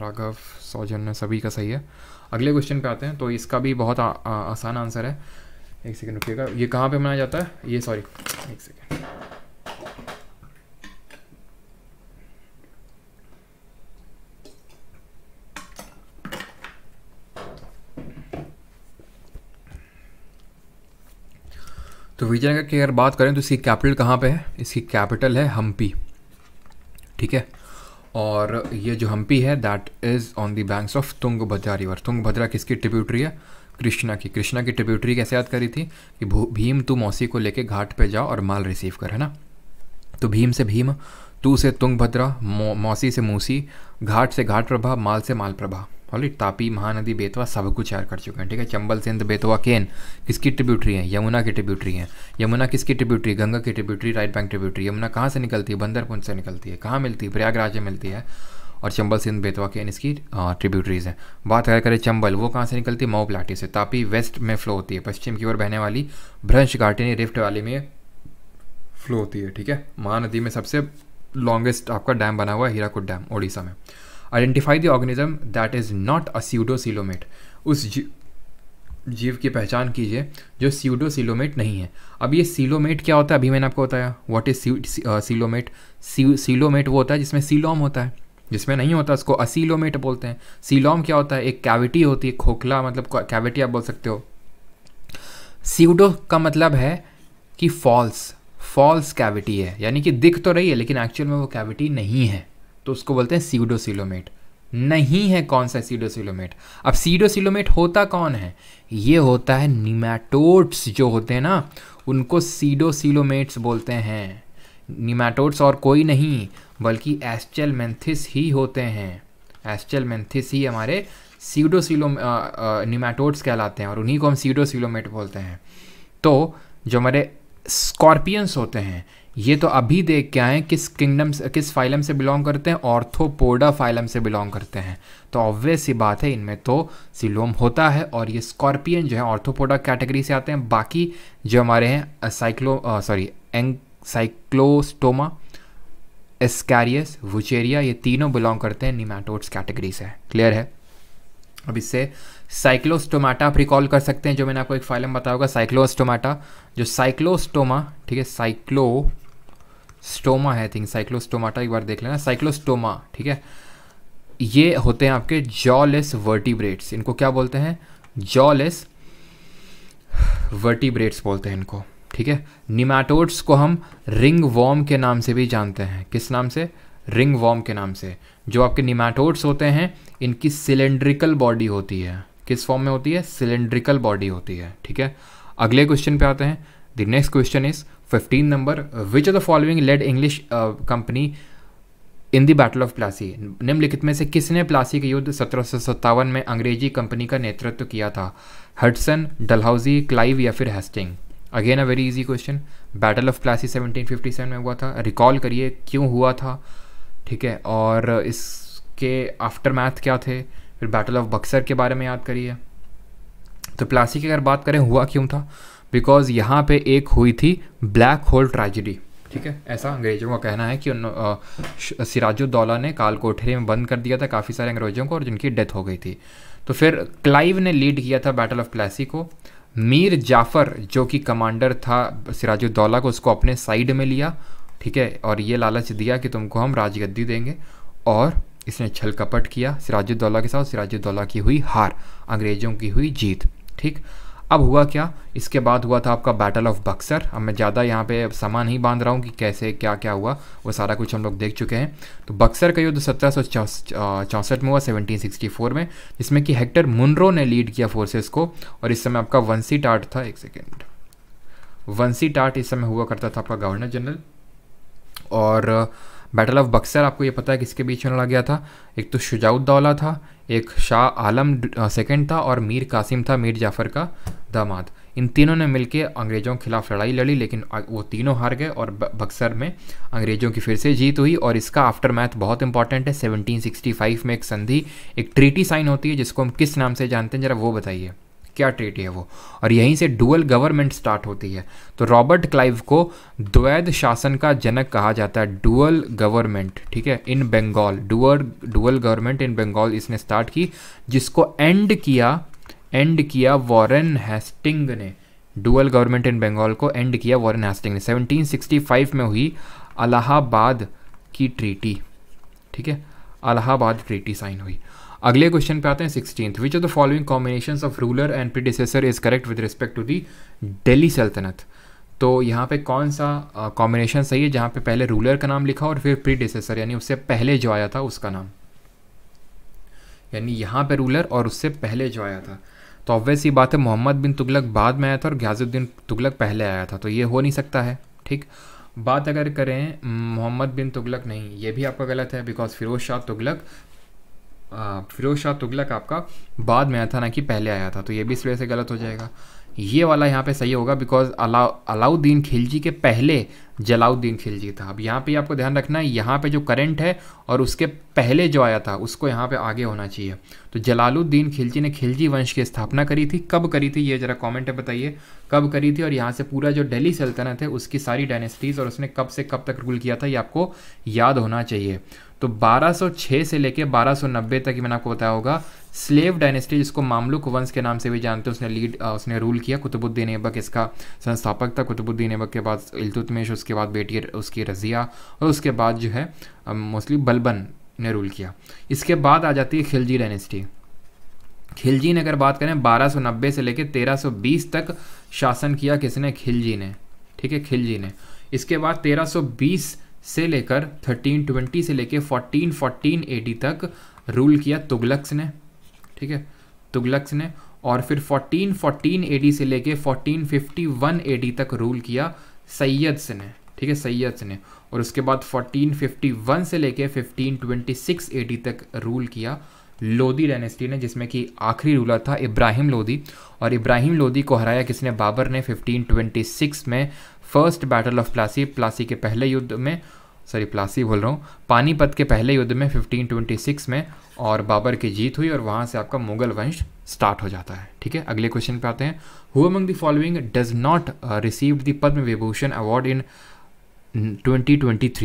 राघव सौजन्य सभी का सही है अगले क्वेश्चन पे आते हैं तो इसका भी बहुत आ, आ, आसान आंसर है एक सेकेंड रुकिएगा ये कहाँ पे मनाया जाता है ये सॉरी एक सेकेंड तो विजयनगर की अगर बात करें तो इसकी कैपिटल कहाँ पे है इसकी कैपिटल है हम्पी ठीक है और ये जो हम्पी है that is on the banks of Bhadra river Tunga Bhadra किसकी ट्रिब्यूटरी है कृष्णा की कृष्णा की ट्रिब्यूटरी कैसे याद करी थी कि भीम तू मौसी को लेके घाट पे जाओ और माल रिसीव कर है ना तो भीम से भीम तू से तुंगभद्रा मौ, मौसी से मूसी घाट से घाट प्रभा माल से माल प्रभा ऑलरेडी तापी महानदी बेतवा सब कुछ यार कर चुके हैं ठीक है चंबल सिंध बेतवा केन किसकी ट्रिब्यूटरी है यमुना की ट्रिब्यूटरी है यमुना किसकी ट्रिब्यूटरी गंगा की tributary right bank tributary Yamuna कहाँ से निकलती है बंदरपुंज से निकलती है कहाँ मिलती है प्रयागराज में मिलती है और चंबल सिंध बेतवा के इसकी ट्रिब्यूटरीज हैं बात अगर करें चंबल वो कहाँ से निकलती है मऊ प्लाटी से तापी वेस्ट में फ्लो होती है पश्चिम की ओर बहने वाली भ्रंश घाटिनी रिफ्ट वाली में फ्लो होती है ठीक है महानदी में सबसे लॉन्गेस्ट आपका डैम बना हुआ है हीराकुट डैम ओडिशा में identify the organism that is not a pseudocoelomate उस जीव की पहचान कीजिए जो सीडो सीलोमेट नहीं है अब ये सीलोमेट क्या होता है अभी मैंने आपको बताया व्हाट इज़ सीलोमेट सीलोमेट वो होता है जिसमें सीलोम होता है जिसमें नहीं होता उसको असीलोमेट बोलते हैं सीलोम क्या होता है एक कैविटी होती है खोखला मतलब कैविटी आप बोल सकते हो सीडो का मतलब है कि फॉल्स फॉल्स कैविटी है यानी कि दिख तो रही है लेकिन एक्चुअल में वो कैविटी नहीं है तो उसको बोलते हैं सीडोसिलोमेट नहीं है कौन सा सीडोसिलोमेट अब सीडोसिलोमेट होता कौन है ये होता है निमेटोट्स जो होते हैं ना उनको सीडोसिलोमेट्स बोलते हैं निमेटोट्स और कोई नहीं बल्कि एस्चल मैंथिस ही होते हैं एस्चल मैंथिस ही हमारे सीडोसिलो निमाटोड्स कहलाते हैं और उन्हीं को हम सीडोसिलोमेट बोलते हैं तो जो हमारे स्कॉर्पियंस होते हैं ये तो अभी देख के आए किस किंगडम किस फाइलम से बिलोंग करते हैं ऑर्थोपोडा फाइलम से बिलोंग करते हैं तो ऑब्वियस ही बात है इनमें तो सिलोम होता है और ये स्कॉर्पियन जो है ऑर्थोपोडा कैटेगरी से आते हैं बाकी जो हमारे हैं साइक्लो सॉरी एंग साइक्लोस्टोमा एस्कैरियस वुचेरिया ये तीनों बिलोंग करते हैं निमाटोड्स कैटेगरी से क्लियर है अब इससे साइक्लोस्टोमाटा आप रिकॉल कर सकते हैं जो मैंने आपको एक फाइल में बताया होगा साइक्लोस्टोमाटा जो साइक्लोस्टोमा ठीक है साइक्लो स्टोमा है थिंक साइक्लोस्टोमाटा एक बार देख लेना साइक्लोस्टोमा ठीक है ये होते हैं आपके जॉलेस वर्टिब्रेट्स इनको क्या बोलते हैं जॉलेस वर्टिब्रेट्स बोलते हैं इनको ठीक है निमाटोड्स को हम रिंग वॉर्म के नाम से भी जानते हैं किस नाम से रिंग वॉर्म के नाम से जो आपके निमाटोड्स होते हैं इनकी सिलेंड्रिकल बॉडी होती है किस फॉर्म में होती है सिलेंड्रिकल बॉडी होती है ठीक है अगले क्वेश्चन पे आते हैं the next question is fifteen number which of the following led English company in the battle of Plassey निम्नलिखित में से किसने प्लासी के युद्ध सत्रह में अंग्रेजी कंपनी का नेतृत्व किया था हटसन डलहाउजी क्लाइव या फिर Hasting again a very easy question battle of Plassey 1757 में हुआ था रिकॉल करिए क्यों हुआ था ठीक है और इसके आफ्टर मैथ क्या थे फिर बैटल ऑफ बक्सर के बारे में याद करिए तो प्लासी की अगर बात करें हुआ क्यों था बिकॉज यहाँ पे एक हुई थी ब्लैक होल ट्रेजिडी ठीक है ऐसा अंग्रेजों का कहना है कि सिराजुद्दौला ने काल कोठरी में बंद कर दिया था काफ़ी सारे अंग्रेजों को और जिनकी डेथ हो गई थी तो फिर क्लाइव ने लीड किया था बैटल ऑफ प्लासी को मीर जाफ़र जो कि कमांडर था सिराजुद्दौला को उसको अपने साइड में लिया ठीक है और ये लालच दिया कि तुमको हम राजगद्दी देंगे और इसने छल कपट किया सिराजुद्दौला के साथ सिराजुद्दौला की हुई हार अंग्रेज़ों की हुई जीत ठीक अब हुआ क्या इसके बाद हुआ था आपका बैटल ऑफ बक्सर अब मैं ज़्यादा यहाँ पे सामान ही बांध रहा हूँ कि कैसे क्या क्या हुआ वो सारा कुछ हम लोग देख चुके हैं तो बक्सर का युद्ध सत्रह सौ चौंसठ में हुआ 1764 में जिसमें कि हेक्टर मुनरो ने लीड किया फोर्सेस को और इस समय आपका वंसी टाट था एक सेकेंड वंसी टाट इस समय हुआ करता था आपका गवर्नर जनरल और बैटल ऑफ बक्सर आपको ये पता है किसके बीच में लड़ा गया था एक तो शुजाउद्दौला था एक शाह आलम सेकेंड था और मीर कासिम था मीर जाफ़र का दामाद इन तीनों ने मिलकर अंग्रेज़ों के खिलाफ लड़ाई लड़ी लेकिन वो तीनों हार गए और बक्सर में अंग्रेज़ों की फिर से जीत हुई और इसका आफ्टर मैथ बहुत इंपॉर्टेंट है 1765 में एक संधि एक ट्रीटी साइन होती है जिसको हम किस नाम से जानते हैं ज़रा वो बताइए क्या ट्रीटी है वो और यहीं से डुअल गवर्नमेंट स्टार्ट होती है तो रॉबर्ट क्लाइव को द्वैध शासन का जनक कहा जाता है डुअल गवर्नमेंट ठीक है in Bengal dual dual government in Bengal इसने स्टार्ट की जिसको एंड किया एंड किया वॉरेन हेस्टिंग ने डुअल गवर्नमेंट इन बंगाल को एंड किया वॉरेन हेस्टिंग ने 1765 में हुई अलाहाबाद की ट्रीटी ठीक है अलाहाबाद ट्रीटी साइन हुई अगले क्वेश्चन पे आते हैं sixteen which of the following combination of ruler and predecessor is correct with respect to the Delhi sultanate तो यहाँ पे कौन सा कॉम्बिनेशन सही है जहाँ पे पहले रूलर का नाम लिखा और फिर प्रीडिसेसर यानी उससे पहले जो आया था उसका नाम यानी यहाँ पे रूलर और उससे पहले जो आया था तो ऑब्वियस ये बात है मोहम्मद बिन तुगलक बाद में आया था और ग्याजुद्दीन तुगलक पहले आया था तो ये हो नहीं सकता है ठीक बात अगर करें मोहम्मद बिन तुगलक नहीं ये भी आपका गलत है बिकॉज फिरोज शाह तुगलक फिरोज शाह तुगलक आपका बाद में आया था ना कि पहले आया था तो ये भी इस वजह से गलत हो जाएगा ये वाला यहाँ पे सही होगा बिकॉज अला अलाउद्दीन खिलजी के पहले जलाउद्दीन खिलजी था अब यहाँ पे आपको ध्यान रखना है यहाँ पे जो करंट है और उसके पहले जो आया था उसको यहाँ पे आगे होना चाहिए तो जलालुद्दीन खिलजी ने खिलजी वंश की स्थापना करी थी कब करी थी ये ज़रा कॉमेंट बताइए कब करी थी और यहाँ से पूरा जो डेली सल्तनत है उसकी सारी डायनेस्टीज़ और उसने कब से कब तक रूल किया था ये आपको याद होना चाहिए तो 1206 से लेके 1290 तक मैंने आपको बताया होगा स्लेव डायनेस्टी जिसको मामलुक वंश के नाम से भी जानते हैं उसने लीड उसने रूल किया कुतुबुद्दीन ऐबक इसका संस्थापक था कुतुबुद्दीन ऐबक के बाद इल्तुतमिश उसके बाद बेटी उसकी रजिया और उसके बाद जो है मोस्टली बलबन ने रूल किया इसके बाद आ जाती है खिलजी डायनेस्टी खिलजी ने अगर बात करें 1290 से लेकर 1320 तक शासन किया किसने खिलजी ने ठीक है खिलजी ने इसके बाद 1320 से लेकर 1320 से लेकर 1414 एडी तक रूल किया तुगलक्स ने ठीक है तुगलक्स ने और फिर 1414 एडी से लेकर 1451 एडी तक रूल किया सैयद्स ने ठीक है सैयद्स ने और उसके बाद 1451 से लेकर 1526 एडी तक रूल किया लोदी डायनेस्टी ने जिसमें कि आखिरी रूलर था इब्राहिम लोदी और इब्राहिम लोदी को हराया किसने बाबर ने 1526 में first battle of Plassey Plassey के पहले युद्ध में सॉरी प्लासी बोल रहा हूँ पानीपत के पहले युद्ध में 1526 में और बाबर की जीत हुई और वहाँ से आपका मुगल वंश स्टार्ट हो जाता है ठीक है अगले क्वेश्चन पे आते हैं who among the following does not receive the Padma Vibhushan award in 2023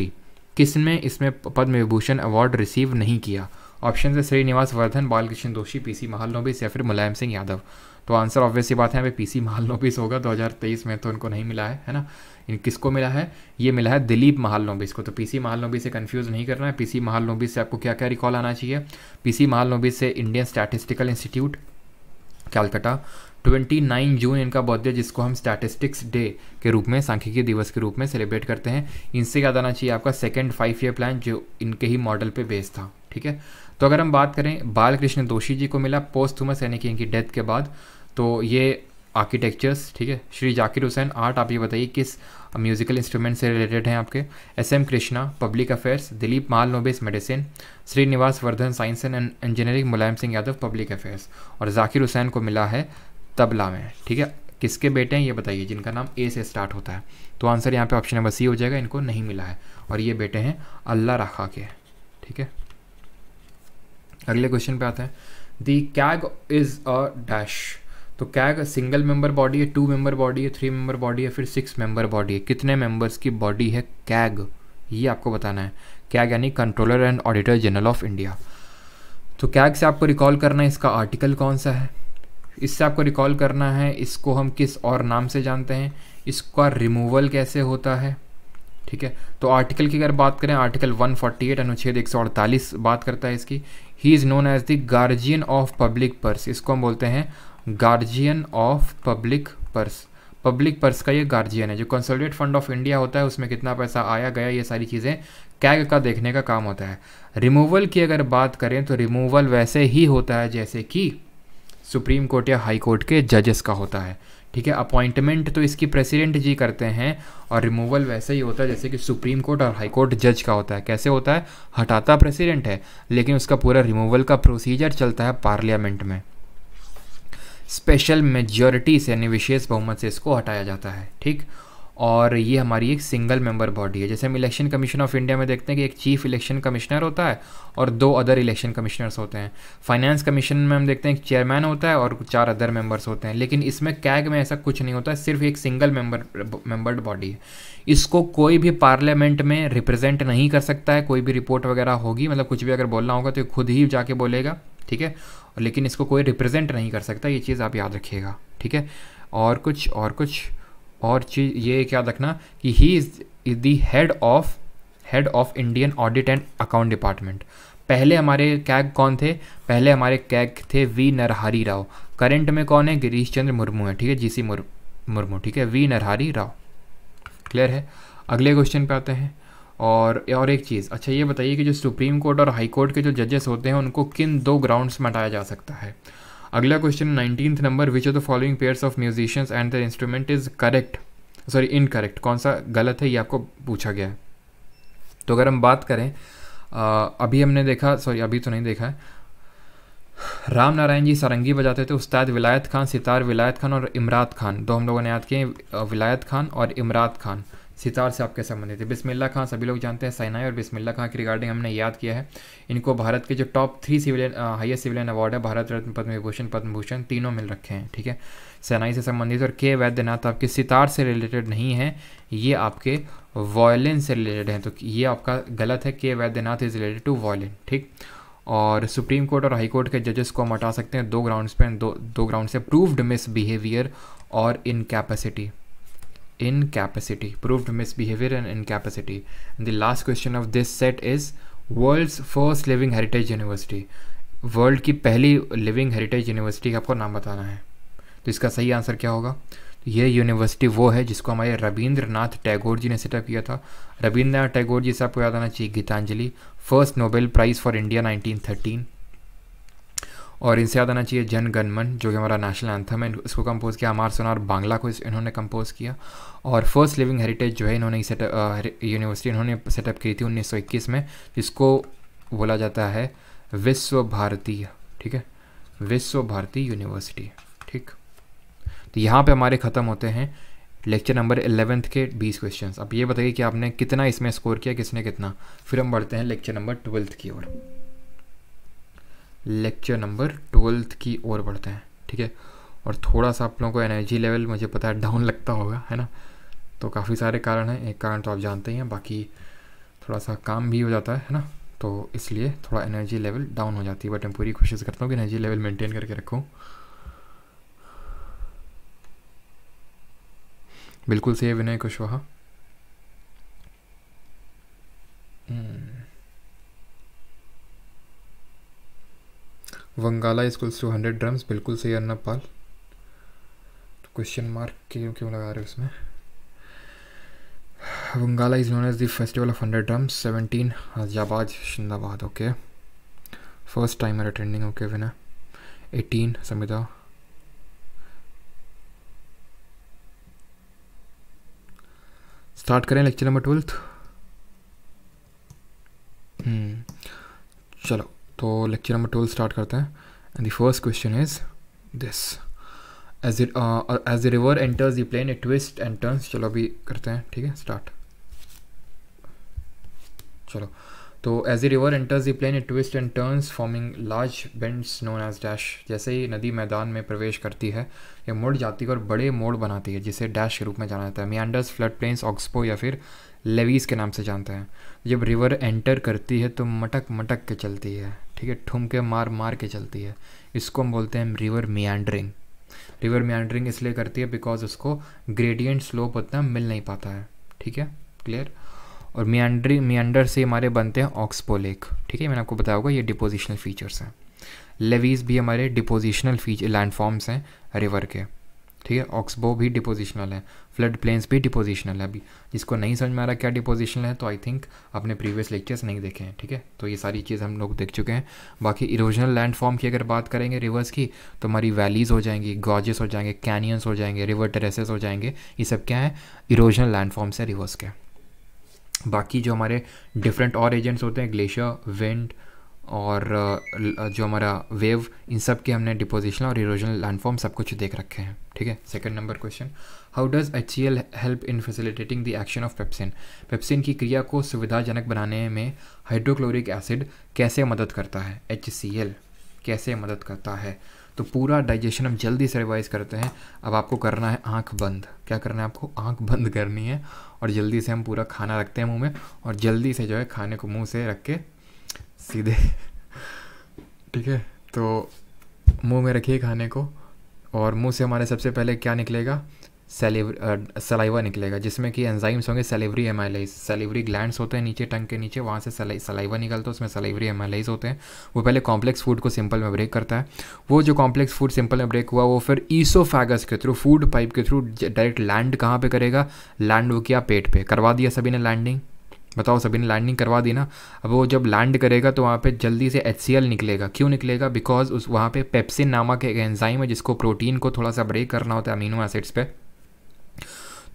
किसने इसमें पद्म विभूषण अवार्ड रिसीव नहीं किया ऑप्शन है श्रीनिवास वर्धन बालकृष्ण दोषी पीसी महालनोबिस या फिर मुलायम सिंह यादव तो आंसर ऑब्वियस बात है पी पीसी महालनोबिस होगा 2023 में तो उनको नहीं मिला है है ना इन किसको मिला है ये मिला है दिलीप महालनोबिस को तो पीसी महालनोबिस से कंफ्यूज नहीं करना है पीसी महालनोबिस से आपको क्या क्या रिकॉल आना चाहिए पीसी महालनोबिस से Indian statistical institute Calcutta 29 June इनका बर्थडे जिसको हम स्टैटिस्टिक्स डे के रूप में सांख्यिकी दिवस के रूप में सेलिब्रेट करते हैं इनसे याद आना चाहिए आपका सेकेंड फाइव ईयर प्लान जो इनके ही मॉडल पे बेस था ठीक है तो अगर हम बात करें बालकृष्ण दोषी जी को मिला पोस्ट थुमस यानी कि इनकी डेथ के बाद तो ये आर्किटेक्चर्स ठीक है श्री जाकिर हुसैन आर्ट आप ये बताइए किस म्यूजिकल इंस्ट्रूमेंट से रिलेटेड हैं आपके S M Krishna public affairs Dilip Mahalanobis medicine Srinivasa Varadhan science and engineering Mulayam Singh Yadav public affairs और जाकिर हुसैन को मिला है तबला में ठीक है किसके बेटे हैं ये बताइए जिनका नाम ए से स्टार्ट होता है तो आंसर यहाँ पे ऑप्शन नंबर सी हो जाएगा इनको नहीं मिला है और ये बेटे हैं अल्लाह रखा के ठीक है अगले क्वेश्चन पे आते हैं the CAG is a dash तो कैग सिंगल मेंबर बॉडी है टू मेंबर बॉडी है थ्री मेंबर बॉडी है फिर सिक्स मेंबर बॉडी है कितने मेंबर्स की बॉडी है कैग ये आपको बताना है कैग यानी controller and auditor general of India तो कैग से आपको रिकॉल करना है इसका आर्टिकल कौन सा है इससे आपको रिकॉल करना है इसको हम किस और नाम से जानते हैं इसका रिमूवल कैसे होता है ठीक है तो आर्टिकल की अगर बात करें आर्टिकल 148 अनुच्छेद 148 बात करता है इसकी he is known as the guardian of public purse इसको हम बोलते हैं guardian of public purse public purse का ये गार्जियन है जो कंसोलिडेट फंड ऑफ इंडिया होता है उसमें कितना पैसा आया गया ये सारी चीज़ें कैग का देखने का काम होता है रिमूवल की अगर बात करें तो रिमूवल वैसे ही होता है जैसे कि सुप्रीम कोर्ट या हाई कोर्ट के जजेस का होता है ठीक है अपॉइंटमेंट तो इसकी प्रेसिडेंट जी करते हैं और रिमूवल वैसे ही होता है जैसे कि सुप्रीम कोर्ट और हाई कोर्ट जज का होता है कैसे होता है हटाता प्रेसिडेंट है लेकिन उसका पूरा रिमूवल का प्रोसीजर चलता है पार्लियामेंट में स्पेशल मेजोरिटी से यानी विशेष बहुमत से इसको हटाया जाता है ठीक और ये हमारी एक सिंगल मेंबर बॉडी है जैसे हम इलेक्शन कमीशन ऑफ इंडिया में देखते हैं कि एक चीफ इलेक्शन कमिश्नर होता है और दो अदर इलेक्शन कमिश्नर्स होते हैं फाइनेंस कमीशन में हम देखते हैं एक चेयरमैन होता है और चार अदर मेंबर्स होते हैं लेकिन इसमें कैग में ऐसा कुछ नहीं होता है सिर्फ एक सिंगल मेंबर मेंबर्ड बॉडी है इसको कोई भी पार्लियामेंट में रिप्रेजेंट नहीं कर सकता है कोई भी रिपोर्ट वगैरह होगी मतलब कुछ भी अगर बोलना होगा तो खुद ही जाके बोलेगा ठीक है लेकिन इसको कोई रिप्रेजेंट नहीं कर सकता ये चीज़ आप याद रखिएगा ठीक है और कुछ और कुछ और चीज़ ये क्या रखना कि he is is the head of head of Indian audit and account department पहले हमारे कैग कौन थे पहले हमारे कैग थे वी नरहारी राव करंट में कौन है गिरीश चंद्र मुर्मू है ठीक है जीसी सी मुर्मू ठीक है वी नरहारी राव क्लियर है अगले क्वेश्चन पे आते हैं और और एक चीज़ अच्छा ये बताइए कि जो सुप्रीम कोर्ट और हाई कोर्ट के जो जजेस होते हैं उनको किन दो ग्राउंड्स में हटाया जा सकता है अगला question nineteenth number which of the following pairs of musicians and the instrument is correct sorry incorrect कौन सा गलत है ये आपको पूछा गया है तो अगर हम बात करें अभी हमने देखा सॉरी अभी तो नहीं देखा है राम नारायण जी सारंगी बजाते थे उस्ताद विलायत खान सितार विलायत खान और इमरात खान दो हम लोगों ने याद किए विलायत खान और इमरात खान सितार से आपके संबंधित है बिस्मिल्ला खां सभी लोग जानते हैं सैनाई और बिस्मिल्ला खां की रिगार्डिंग हमने याद किया है इनको भारत के जो top three civilian highest civilian award है भारत रत्न पद्म विभूषण पद्म भूषण तीनों मिल रखे हैं ठीक है सेनाई से संबंधित और के वैद्यनाथ तो आपके सितार से रिलेटेड नहीं है ये आपके वॉयलिन से रिलेटेड हैं तो ये आपका गलत है के Vaidyanath is related to violin ठीक और सुप्रीम कोर्ट और हाई कोर्ट के जजेस को हम हटा सकते हैं दो ग्राउंड्स पे दो दो ग्राउंड से प्रूव्ड मिसबिहेवियर और incapacity incapacity proved misbehavior and incapacity and the last question of this set is world's first living heritage university world की पहली लिविंग हेरिटेज यूनिवर्सिटी का आपको नाम बताना है तो इसका सही आंसर क्या होगा तो ये यूनिवर्सिटी वो है जिसको हमारे रविंद्रनाथ टैगोर जी ने सेटअप किया था रविंद्रनाथ टैगोर जी से आपको याद आना चाहिए Gitanjali first Nobel prize for India 1913 और इनसे याद आना चाहिए जन गणमन जो कि हमारा नेशनल एंथम है इसको कंपोज़ किया अमार सोनार बांग्ला को इन्होंने कंपोज़ किया और फर्स्ट लिविंग हेरिटेज जो है इन्होंने सेटअप यूनिवर्सिटी इन्होंने सेटअप की थी 1921 में जिसको बोला जाता है विश्व भारतीय ठीक है विश्व भारती यूनिवर्सिटी ठीक तो यहाँ पर हमारे ख़त्म होते हैं लेक्चर नंबर एलेवेंथ के बीस क्वेश्चन अब ये बताइए कि आपने कितना इसमें स्कोर किया किसने कितना फिर हम बढ़ते हैं लेक्चर नंबर ट्वेल्थ की ओर लेक्चर नंबर ट्वेल्थ की ओर बढ़ते हैं ठीक है और थोड़ा सा आप लोगों को एनर्जी लेवल मुझे पता है डाउन लगता होगा है ना तो काफ़ी सारे कारण हैं एक कारण तो आप जानते ही हैं बाकी थोड़ा सा काम भी हो जाता है है ना तो इसलिए थोड़ा एनर्जी लेवल डाउन हो जाती है बट मैं पूरी कोशिश करता हूँ कि एनर्जी लेवल मेंटेन करके रखूँ बिल्कुल सही Vinay Kushwaha hmm Wangala equals to hundred drums बिल्कुल सही अन्नापाल तो क्वेश्चन मार्क क्यों क्यों लगा रहे उसमें Wangala is known as the festival of hundred drums seventeen Ghaziabad शिंदाबाद okay first time are attending okay Vina eighteen Samita start करें लेक्चर नंबर ट्वेल्थ चलो तो लेक्चर नंबर ट्वेल्व स्टार्ट करते हैं and the first question is this as as the river enters the plain a twist and turns चलो अभी करते हैं ठीक है स्टार्ट चलो तो as a river enters the plane it twist and turns forming large bends known as dash जैसे ही नदी मैदान में प्रवेश करती है या मुड़ जाती है और बड़े मोड़ बनाती है जिसे डैश के रूप में जाना जाता है मियांडर्स फ्लड प्लेन्स ऑक्सपो या फिर लेवीज के नाम से जानते हैं जब रिवर एंटर करती है तो मटक मटक के चलती है ठीक है ठुमके मार मार के चलती है इसको हम बोलते हैं रिवर मियांड्रिंग रिवर मियांड्रिंग इसलिए करती है बिकॉज उसको ग्रेडियंट स्लोप उतना मिल नहीं पाता है ठीक है क्लियर और मियांड्री मियांडर से हमारे बनते हैं ऑक्सपोलेक ठीक है मैंने आपको बताया होगा ये डिपोजिशनल फीचर्स हैं लेवीज़ भी हमारे डिपोजिशनल फीचर लैंडफॉर्म्स हैं रिवर के ठीक है ऑक्सबो भी डिपोजिशनल है फ्लड प्लेन्स भी डिपोजिशनल है अभी जिसको नहीं समझ में आ रहा क्या डिपोजिशनल है तो आई थिंक आपने प्रीवियस लेक्चर्स नहीं देखे हैं ठीक है तो ये सारी चीज़ हम लोग देख चुके हैं बाकी इरोजनल लैंडफॉर्म की अगर बात करेंगे रिवर्स की तो हमारी वैलीज़ हो जाएंगी गॉजेस हो जाएंगे कैनियंस हो जाएंगे रिवर टेरेसेस हो जाएंगे ये सब क्या है इरोजनल लैंडफॉर्म्स है रिवर्स के बाकी जो हमारे डिफरेंट और एजेंट्स होते हैं ग्लेशियर विंड और जो हमारा वेव इन सब के हमने डिपोजिशनल और इरोजनल लैंडफॉर्म सब कुछ देख रखे हैं ठीक है second number question how does H C L help in facilitating the action of pepsin pepsin की क्रिया को सुविधाजनक बनाने में हाइड्रोक्लोरिक एसिड कैसे मदद करता है एच सी एल कैसे मदद करता है तो पूरा डाइजेशन हम जल्दी से रिवाइज करते हैं अब आपको करना है आँख बंद क्या करना है आपको आँख बंद करनी है और जल्दी से हम पूरा खाना रखते हैं मुँह में और जल्दी से जो है खाने को मुँह से रख के सीधे ठीक है तो मुंह में रखिए खाने को और मुंह से हमारे सबसे पहले क्या निकलेगा सेलिव सलाइवा निकलेगा जिसमें कि एंजाइम्स होंगे सेलिवरी एमाइलाइज सेलिवरी ग्लैंड्स होते हैं नीचे टंग के नीचे वहाँ से सलाइवा निकलता है उसमें सेलिवरी एम होते हैं वो पहले कॉम्प्लेक्स फूड को सिंपल में ब्रेक करता है वो जो कॉम्प्लेक्स फूड सिंपल में ब्रेक हुआ वो फिर ईसोफैगस के थ्रू फूड पाइप के थ्रू डायरेक्ट लैंड कहाँ पर करेगा लैंड वो किया पेट पर करवा दिया सभी ने लैंडिंग बताओ सभी ने लैंडिंग करवा दी ना अब वो जब लैंड करेगा तो वहाँ पे जल्दी से एच निकलेगा क्यों निकलेगा बिकॉज उस वहाँ पे पेप्सिन नामक एक एंजाइम है जिसको प्रोटीन को थोड़ा सा ब्रेक करना होता है अमीनो एसिड्स पे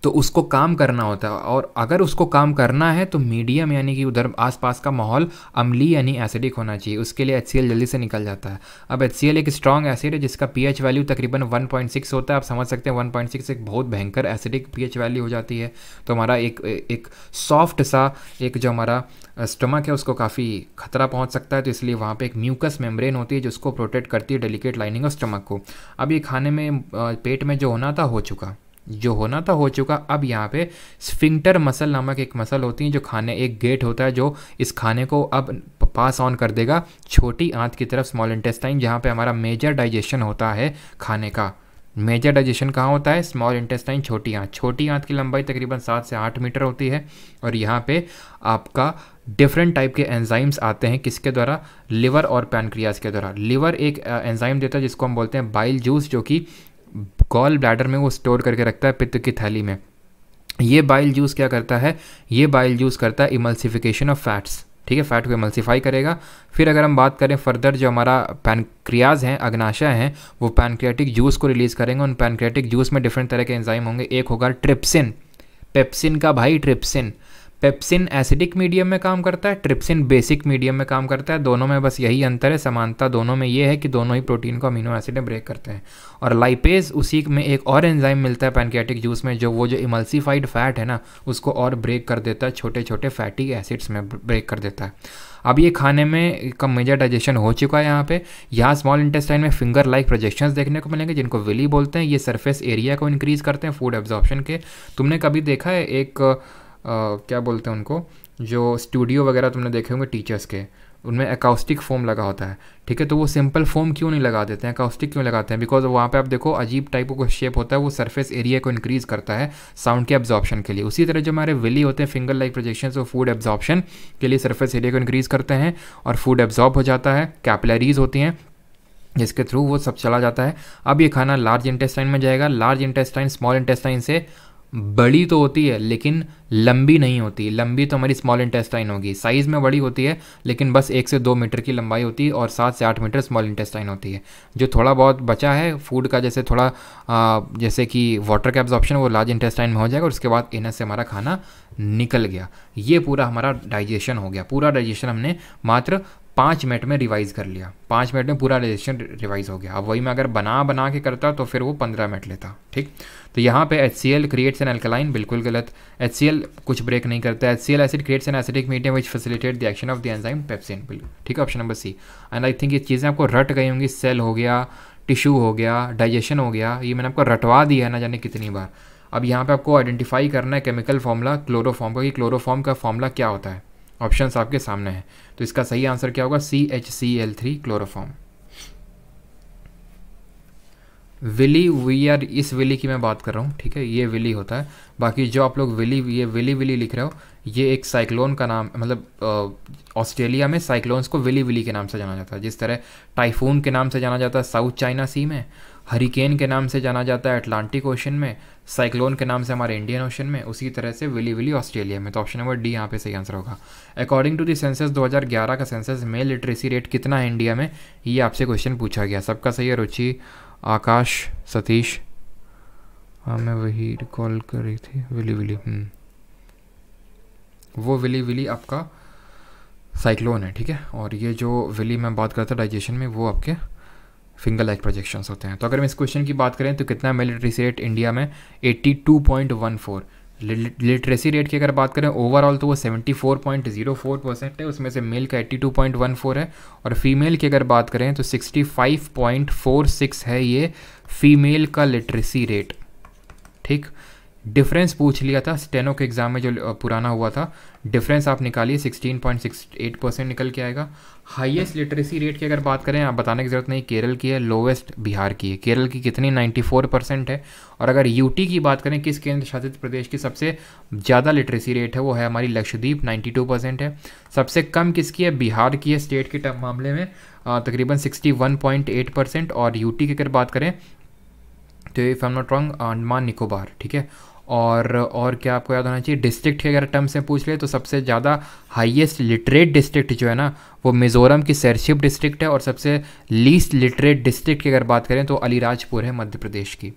तो उसको काम करना होता है और अगर उसको काम करना है तो मीडियम यानी कि उधर आसपास का माहौल अम्ली यानी एसिडिक होना चाहिए उसके लिए एच जल्दी से निकल जाता है अब एच एक स्ट्रॉन्ग एसिड है जिसका पी वैल्यू तकरीबन वन होता है आप समझ सकते हैं वन एक बहुत भयंकर एसिडिक पी वैल्यू हो जाती है तो हमारा एक एक सॉफ्ट सा एक जो हमारा स्टमक है उसको काफ़ी खतरा पहुंच सकता है तो इसलिए वहाँ पे एक म्यूकस मेम्ब्रेन होती है जिसको प्रोटेक्ट करती है डेलिकेट लाइनिंग ऑफ स्टमक को अब ये खाने में पेट में जो होना था हो चुका जो होना था हो चुका अब यहाँ पे स्फिंक्टर मसल नामक एक मसल होती है जो खाने एक गेट होता है जो इस खाने को अब पास ऑन कर देगा छोटी आंत की तरफ स्मॉल इंटेस्टाइन जहाँ पे हमारा मेजर डाइजेशन होता है खाने का मेजर डाइजेशन कहाँ होता है स्मॉल इंटेस्टाइन छोटी आंत छोटी आंत की लंबाई तकरीबन सात से आठ मीटर होती है और यहाँ पे आपका डिफरेंट टाइप के एंजाइम्स आते हैं किसके द्वारा लिवर और पैनक्रियाज के द्वारा लिवर एक एंजाइम देता है जिसको हम बोलते हैं बाइल जूस जो कि गॉल ब्लैडर में वो स्टोर करके रखता है पित्त की थैली में ये बाइल जूस क्या करता है ये बाइल जूस करता है इमल्सिफिकेशन ऑफ फैट्स ठीक है फैट को इमल्सिफाई करेगा फिर अगर हम बात करें फर्दर जो हमारा पैनक्रियाज हैं अग्नाशय हैं वो पैनक्रियाटिक जूस को रिलीज़ करेंगे उन पैनक्रियाटिक जूस में डिफरेंट तरह के एंजाइम होंगे एक होगा ट्रिप्सिन पेप्सिन का भाई ट्रिप्सिन पेप्सिन एसिडिक मीडियम में काम करता है ट्रिप्सिन बेसिक मीडियम में काम करता है दोनों में बस यही अंतर है समानता दोनों में ये है कि दोनों ही प्रोटीन को अमीनो एसिड में ब्रेक करते हैं और लाइपेज उसी में एक और एंजाइम मिलता है पैनकेटिक जूस में जो वो जो इमल्सीफाइड फैट है ना उसको और ब्रेक कर देता है छोटे छोटे फैटी एसिड्स में ब्रेक कर देता है अब ये खाने में का मेजर डाइजेशन हो चुका है यहाँ पे यहाँ स्मॉल इंटेस्टाइन में फिंगर लाइक प्रोजेक्शन देखने को मिलेंगे जिनको विली बोलते हैं ये सरफेस एरिया को इंक्रीज़ करते हैं फूड एब्जॉर्प्शन के तुमने कभी देखा है एक क्या बोलते हैं उनको जो स्टूडियो वगैरह तुमने देखे होंगे टीचर्स के उनमें एकाउस्टिक फोम लगा होता है ठीक है तो वो सिंपल फोम क्यों नहीं लगा देते हैं एकाउस्टिक क्यों लगाते हैं बिकॉज वहाँ पे आप देखो अजीब टाइप का शेप होता है वो सरफेस एरिया को इंक्रीज करता है साउंड के एब्जॉर्प्शन के लिए उसी तरह जो हमारे विली होते हैं फिंगर लाइक प्रोजेक्शन वो फूड एब्जॉर्प्शन के लिए सर्फेस एरिया को इंक्रीज करते हैं और फूड एब्जॉर्ब हो जाता है कैपलरीज होती हैं जिसके थ्रू वो सब चला जाता है अब ये खाना लार्ज इंटेस्टाइन में जाएगा लार्ज इंटेस्टाइन स्मॉल इंटेस्टाइन से बड़ी तो होती है लेकिन लंबी नहीं होती लंबी तो हमारी स्मॉल इंटेस्टाइन होगी साइज़ में बड़ी होती है लेकिन बस एक से दो मीटर की लंबाई होती है और सात से आठ मीटर स्मॉल इंटेस्टाइन होती है जो थोड़ा बहुत बचा है फूड का जैसे थोड़ा आ, जैसे कि वाटर का एब्जॉर्प्शन वो लार्ज इंटेस्टाइन में हो जाएगा और उसके बाद इन्हें से हमारा खाना निकल गया ये पूरा हमारा डाइजेशन हो गया पूरा डाइजेशन हमने मात्र पाँच मिनट में रिवाइज़ कर लिया पाँच मिनट में पूरा डाइजेशन रिवाइज़ हो गया अब वही मैं अगर बना बना के करता तो फिर वो पंद्रह मिनट लेता ठीक तो यहाँ पे H C L creates an alkaline बिल्कुल गलत एच सी एल कुछ ब्रेक नहीं करता H C L acid creates an acidic medium which facilitate the action of the enzyme pepsin बिल्कुल ठीक है option number C and I think ये चीज़ें आपको रट गई होंगी सेल हो गया टिश्यू हो गया डाइजेशन हो गया ये मैंने आपको रटवा दिया है ना जाने कितनी बार अब यहाँ पे आपको आइडेंटिफाई करना है केमिकल फॉर्मूला क्लोरोफॉर्म का कि क्लोरोफॉर्म का फॉर्मूला क्या होता है ऑप्शंस आपके सामने हैं तो इसका सही आंसर क्या होगा C H C L three chloroform villi we are इस विली की मैं बात कर रहा हूँ ठीक है ये विली होता है बाकी जो आप लोग विली ये विली विली लिख रहे हो ये एक साइक्लोन का नाम मतलब ऑस्ट्रेलिया में साइक्लोन्स को विली विली के नाम से जाना जाता है जिस तरह टाइफून के नाम से जाना जाता है साउथ चाइना सी में हरिकेन के नाम से जाना जाता है अटलांटिक ओशन में साइक्लोन के नाम से हमारे इंडियन ओशन में उसी तरह से विली विली ऑस्ट्रेलिया में तो ऑप्शन नंबर डी यहाँ पे सही आंसर होगा अकॉर्डिंग टू दी सेंसस 2011 का सेंसस मेल लिटरेसी रेट कितना है इंडिया में ये आपसे क्वेश्चन पूछा गया सबका सही है रुचि आकाश सतीश हाँ मैं वही रिकॉल कर रही थी विली विली हम्म। वो विली विली आपका साइक्लोन है ठीक है और ये जो विली मैं बात करता डाइजेशन में वो आपके फिंगर लाइक प्रोजेक्शंस होते हैं तो अगर हम इस क्वेश्चन की बात करें तो कितना मिलिट्री सेट इंडिया में 82.14 लिटरेसी रेट की अगर बात करें ओवरऑल तो वो 74.04 परसेंट है उसमें से मेल का 82.14 है और फीमेल की अगर बात करें तो 65.46 है ये फीमेल का लिटरेसी रेट ठीक डिफरेंस पूछ लिया था स्टेनो के एग्ज़ाम में जो पुराना हुआ था डिफरेंस आप निकालिए 16.68 परसेंट निकल के आएगा हाईएस्ट लिटरेसी रेट की अगर बात करें आप बताने की ज़रूरत नहीं केरल की है लोवेस्ट बिहार की है केरल की कितनी 94 परसेंट है और अगर यूटी की बात करें किस केंद्र शासित प्रदेश की सबसे ज़्यादा लिटरेसी रेट है वो है हमारी लक्षद्वीप नाइन्टी परसेंट है सबसे कम किसकी है बिहार की है स्टेट के मामले में तकरीबन सिक्सटी परसेंट और यूटी की अगर बात करें तो if I'm not wrong Andaman Nicobar ठीक है और और क्या आपको याद होना चाहिए डिस्ट्रिक्ट के अगर टर्म से पूछ ले तो सबसे ज़्यादा हाईएस्ट लिटरेट डिस्ट्रिक्ट जो है ना वो मिज़ोरम की सैरशिप डिस्ट्रिक्ट है और सबसे लीस्ट लिटरेट डिस्ट्रिक्ट की अगर बात करें तो अलीराजपुर है मध्य प्रदेश की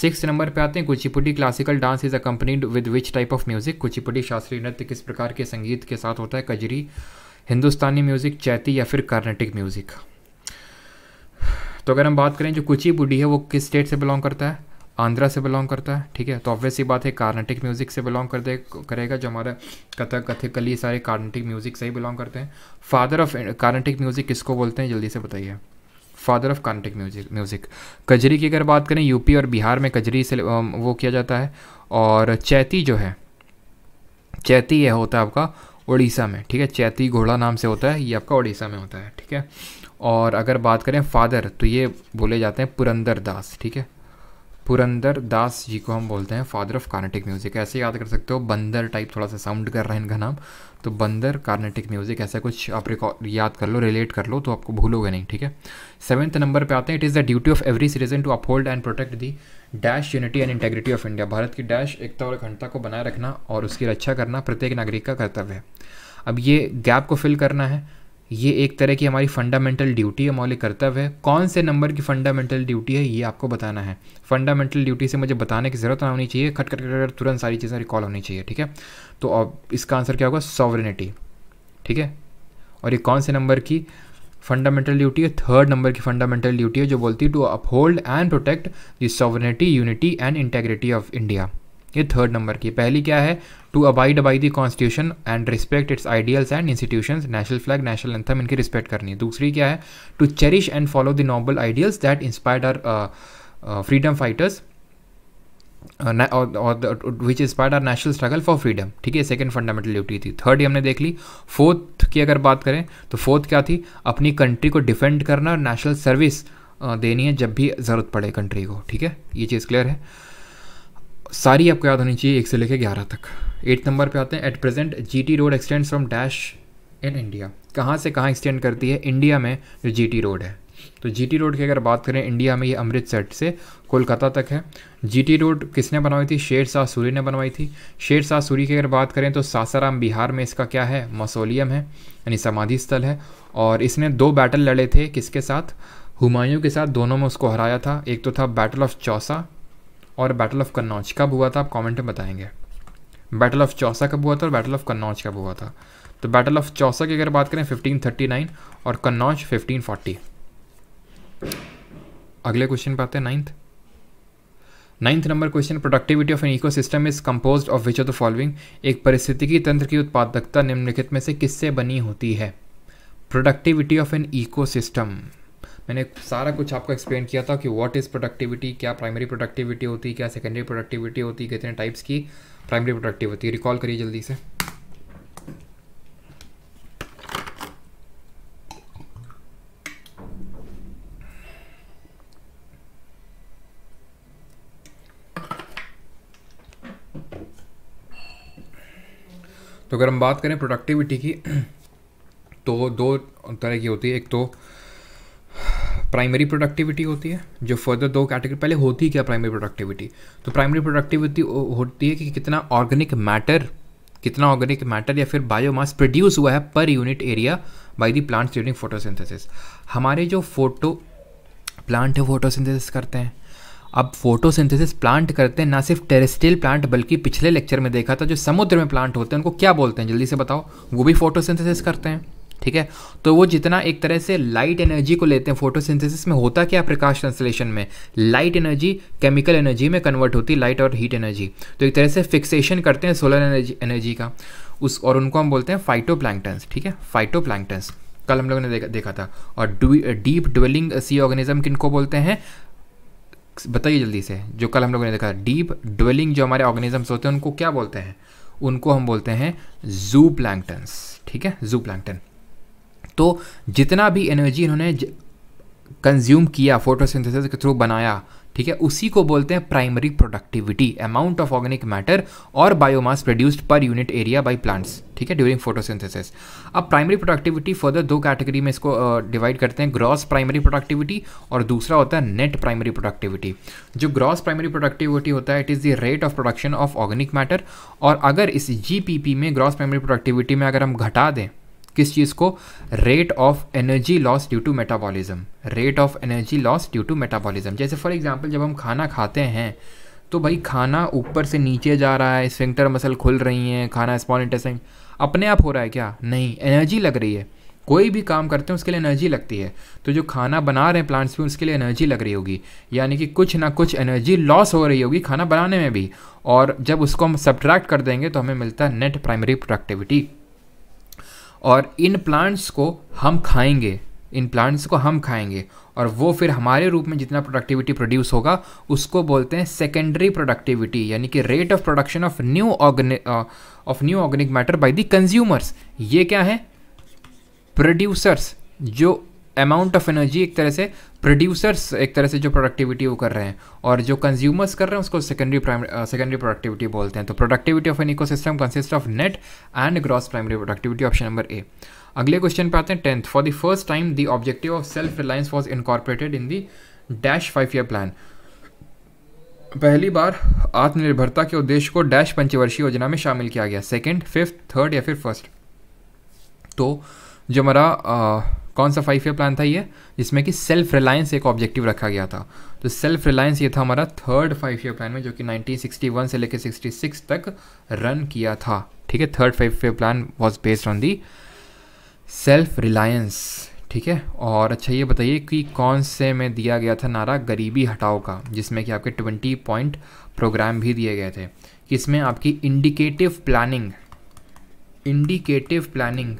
सिक्स नंबर पे आते हैं Kuchipudi classical dance is accompanied with which type of music Kuchipudi शास्त्रीय नृत्य किस प्रकार के संगीत के साथ होता है कजरी हिंदुस्तानी म्यूज़िक चैती या फिर कर्नाटिक म्यूज़िक तो अगर हम बात करें जो कुचिपुडी है वो किस स्टेट से बिलोंग करता है आंध्रा से बिलोंग करता है ठीक है तो ऑब्वियस ही बात है कार्नेटिक म्यूज़िक से बिलोंग कर दे करेगा जो हमारा कथक कथकली सारे कार्नेटिक म्यूज़िक से ही बिलोंग करते हैं फादर ऑफ कार्नेटिक म्यूज़िक किसको बोलते हैं जल्दी से बताइए father of Carnatic music music Kajari की अगर बात करें यूपी और बिहार में कजरी से वो किया जाता है और चैती जो है चैती यह होता है आपका उड़ीसा में ठीक है चैती घोड़ा नाम से होता है ये आपका उड़ीसा में होता है ठीक है और अगर बात करें फादर तो ये बोले जाते हैं पुरंदर दास ठीक है पुरंदर दास जी को हम बोलते हैं फादर ऑफ कार्नेटिक म्यूज़िक ऐसे याद कर सकते हो बंदर टाइप थोड़ा सा साउंड कर रहा है इनका नाम तो बंदर कार्नेटिक म्यूज़िक ऐसा कुछ आप रिकॉर्ड याद कर लो रिलेट कर लो तो आपको भूलोगे नहीं ठीक है सेवन्थ नंबर पे आते हैं it is the duty of every citizen to uphold and protect the dash unity and integrity of India Bharat की डैश एकता और अखंडता को बनाए रखना और उसकी रक्षा करना प्रत्येक नागरिक का कर्तव्य है अब ये गैप को फिल करना है ये एक तरह की हमारी फंडामेंटल ड्यूटी है मौलिक कर्तव्य है कौन से नंबर की फंडामेंटल ड्यूटी है ये आपको बताना है फंडामेंटल ड्यूटी से मुझे बताने की ज़रूरत ना होनी चाहिए खट खट खट तुरंत सारी चीज़ें रिकॉल होनी चाहिए ठीक है तो अब इसका आंसर क्या होगा सॉवरेनिटी ठीक है और ये कौन से नंबर की फंडामेंटल ड्यूटी है थर्ड नंबर की फंडामेंटल ड्यूटी है जो बोलती है to uphold and protect the sovereignty unity and integrity of India ये थर्ड नंबर की पहली क्या है to abide by the constitution and respect its ideals and institution national flag national anthem इनकी रिस्पेक्ट करनी है दूसरी क्या है to cherish and follow the noble ideals that inspired our freedom fighters which inspired are national struggle for freedom ठीक है second fundamental duty थी third ही हमने देख ली फोर्थ की अगर बात करें तो फोर्थ क्या थी अपनी कंट्री को डिफेंड करना और नेशनल सर्विस uh, देनी है जब भी ज़रूरत पड़े कंट्री को ठीक है ये चीज़ क्लियर है सारी आपको याद होनी चाहिए एक से लेकर ग्यारह तक एट नंबर पे आते हैं at present GT road extend from dash in India कहाँ से कहाँ एक्सटेंड करती है इंडिया में जो जीटी रोड है तो जीटी रोड की अगर बात करें इंडिया में ये अमृतसर से कोलकाता तक है जीटी रोड किसने बनवाई थी शेर शाह सूरी ने बनवाई थी शेर शाह सूरी की अगर बात करें तो सासाराम बिहार में इसका क्या है मसोलियम है यानी समाधि स्थल है और इसने दो बैटल लड़े थे किसके साथ हुमायूं के साथ दोनों में उसको हराया था एक तो था बैटल ऑफ चौसा और बैटल ऑफ कन्नौज कब हुआ था आप कमेंट में बताएंगे बैटल ऑफ चौसा कब हुआ था और बैटल ऑफ कन्नौज कब हुआ था तो बैटल ऑफ चौसा की अगर बात करें 1539 और कन्नौज 1540 अगले क्वेश्चन पे आते हैं ninth ninth number question productivity of an ecosystem is compose of which of the following एक परिस्थितिकी तंत्र की उत्पादकता निम्नलिखित में से किससे बनी होती है productivity of an ecosystem मैंने सारा कुछ आपको एक्सप्लेन किया था कि व्हाट इज़ प्रोडक्टिविटी क्या प्राइमरी प्रोडक्टिविटी होती है क्या सेकेंडरी प्रोडक्टिविटी होती है कितने टाइप्स की प्राइमरी प्रोडक्टिविटी होती है रिकॉल करिए जल्दी से तो अगर हम बात करें प्रोडक्टिविटी की तो दो तरह की होती है एक तो प्राइमरी प्रोडक्टिविटी होती है जो फर्दर दो कैटेगरी पहले होती क्या प्राइमरी प्रोडक्टिविटी तो प्राइमरी प्रोडक्टिविटी होती है कि कितना ऑर्गेनिक मैटर कितना ऑर्गेनिक मैटर या फिर बायोमास प्रोड्यूस हुआ है per unit area by the plants during photosynthesis हमारे जो फोटो प्लांट है फोटोसिंथेसिस करते हैं अब फोटोसिंथेसिस प्लांट करते हैं ना सिर्फ टेरेस्ट्रियल प्लांट बल्कि पिछले लेक्चर में देखा था जो समुद्र में प्लांट होते हैं उनको क्या बोलते हैं जल्दी से बताओ वो भी फोटोसिंथेसिस करते हैं ठीक है तो वो जितना एक तरह से लाइट एनर्जी को लेते हैं फोटोसिंथेसिस में होता क्या प्रकाश संश्लेषण में लाइट एनर्जी केमिकल एनर्जी में कन्वर्ट होती है लाइट और हीट एनर्जी तो एक तरह से फिक्सेशन करते हैं सोलर एनर्जी एनर्जी का उस और उनको हम बोलते हैं फाइटो ठीक है फाइटो कल हम लोगों ने देखा, देखा था और डीप ड्वेलिंग सी ऑर्गेनिज्म किनको बोलते हैं बताइए जल्दी से जो कल हम लोगों ने देखा डीप ड्वेलिंग जो हमारे ऑर्गेनिजम्स होते हैं उनको क्या बोलते हैं उनको हम बोलते हैं जू ठीक है जू तो जितना भी एनर्जी इन्होंने कंज्यूम किया फोटोसिंथेसिस के थ्रू बनाया ठीक है उसी को बोलते हैं primary productivity amount of organic matter और biomass produced per unit area by plants ठीक है ड्यूरिंग फोटोसिंथेसिस अब प्राइमरी प्रोडक्टिविटी फर्दर दो कैटेगरी में इसको डिवाइड uh, करते हैं ग्रॉस प्राइमरी प्रोडक्टिविटी और दूसरा होता है नेट प्राइमरी प्रोडक्टिविटी जो ग्रॉस प्राइमरी प्रोडक्टिविटी होता है it is the rate of production of organic matter और अगर इस जी में ग्रॉस प्राइमरी प्रोडक्टिविटी में अगर हम घटा दें किस चीज़ को rate of energy loss due to metabolism rate of energy loss due to metabolism जैसे फॉर एग्जांपल जब हम खाना खाते हैं तो भाई खाना ऊपर से नीचे जा रहा है स्विंगटर मसल खुल रही हैं खाना स्पॉन अपने आप हो रहा है क्या नहीं एनर्जी लग रही है कोई भी काम करते हैं उसके लिए एनर्जी लगती है तो जो खाना बना रहे हैं प्लांट्स भी उसके लिए एनर्जी लग रही होगी यानी कि कुछ ना कुछ एनर्जी लॉस हो रही होगी खाना बनाने में भी और जब उसको हम सब्ट्रैक्ट कर देंगे तो हमें मिलता है नेट प्राइमरी प्रोडक्टिविटी और इन प्लांट्स को हम खाएंगे इन प्लांट्स को हम खाएंगे और वो फिर हमारे रूप में जितना प्रोडक्टिविटी प्रोड्यूस होगा उसको बोलते हैं सेकेंडरी प्रोडक्टिविटी यानी कि rate of production of new organic of new organic matter by the consumers ये क्या है प्रोड्यूसर्स जो अमाउंट ऑफ एनर्जी एक तरह से प्रोड्यूसर्स एक तरह से जो प्रोडक्टिविटी वो कर रहे हैं और जो कंज्यूमर्स कर रहे हैं उसको सेकेंडरी सेकेंडरी प्रोडक्टिविटी बोलते हैं तो productivity of an ecosystem consist of net and gross primary productivity option number A अगले क्वेश्चन पे आते हैं tenth for the first time the objective of self reliance was incorporated in the dash five year plan पहली बार आत्मनिर्भरता के उद्देश्य को डैश पंचवर्षीय योजना में शामिल किया गया सेकेंड फिफ्थ थर्ड या फिर फर्स्ट तो जो हमारा कौन सा फाइव ईयर प्लान था ये जिसमें कि सेल्फ रिलायंस एक ऑब्जेक्टिव रखा गया था तो सेल्फ रिलायंस ये था हमारा थर्ड फाइव ईयर प्लान में जो कि 1961 से लेकर 66 तक रन किया था ठीक है third five year plan was based on the self reliance ठीक है और अच्छा ये बताइए कि कौन से में दिया गया था नारा गरीबी हटाओ का जिसमें कि आपके ट्वेंटी पॉइंट प्रोग्राम भी दिए गए थे इसमें आपकी इंडिकेटिव प्लानिंग इंडिकेटिव प्लानिंग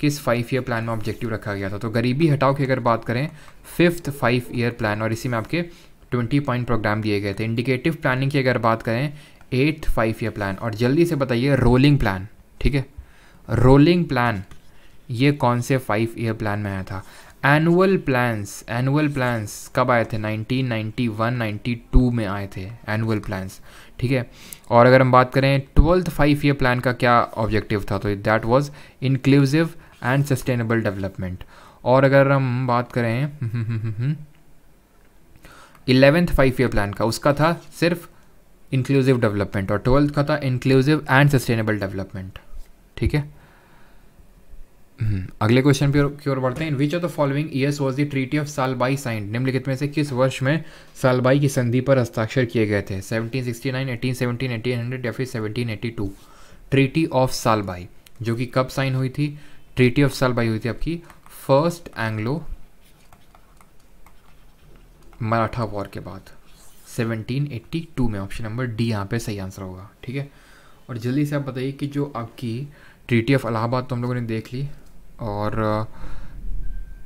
किस फाइव ईयर प्लान में ऑब्जेक्टिव रखा गया था तो गरीबी हटाओ की अगर बात करें फिफ्थ फाइव ईयर प्लान और इसी में आपके ट्वेंटी पॉइंट प्रोग्राम दिए गए थे इंडिकेटिव प्लानिंग की अगर बात करें एट्थ फाइव ईयर प्लान और जल्दी से बताइए रोलिंग प्लान ठीक है रोलिंग प्लान ये कौन से फाइव ईयर प्लान में आया था एनुअल प्लान्स एनुअल प्लान्स कब आए थे 1991 92 में आए थे एनुअल प्लान्स ठीक है और अगर हम बात करें ट्वेल्थ फाइव ईयर प्लान का क्या ऑब्जेक्टिव था तो that was inclusive and sustainable development और अगर हम बात करें इलेवेंथ फाइव ईयर प्लान का उसका था सिर्फ इंक्लूसिव डेवलपमेंट और ट्वेल्थ का था इंक्लूसिव एंड सस्टेनेबल डेवलपमेंट ठीक है हम्म, अगले क्वेश्चन पे की ओर बढ़ते हैं in which of the following years was the treaty of Salbai signed निम्नलिखित में से किस वर्ष में सालबाई की संधि पर हस्ताक्षर किए गए थे 1769, 1817, 1800 या फिर 1782 ट्रीटी ऑफ सालबाई जो कि कब साइन हुई थी ट्रीटी ऑफ साल बाई हुई थी आपकी फर्स्ट एंग्लो मराठा वॉर के बाद 1782 में ऑप्शन नंबर डी यहाँ पे सही आंसर होगा ठीक है और जल्दी से आप बताइए कि जो आपकी ट्रीटी ऑफ अलाहाबाद तो हम लोगों ने देख ली और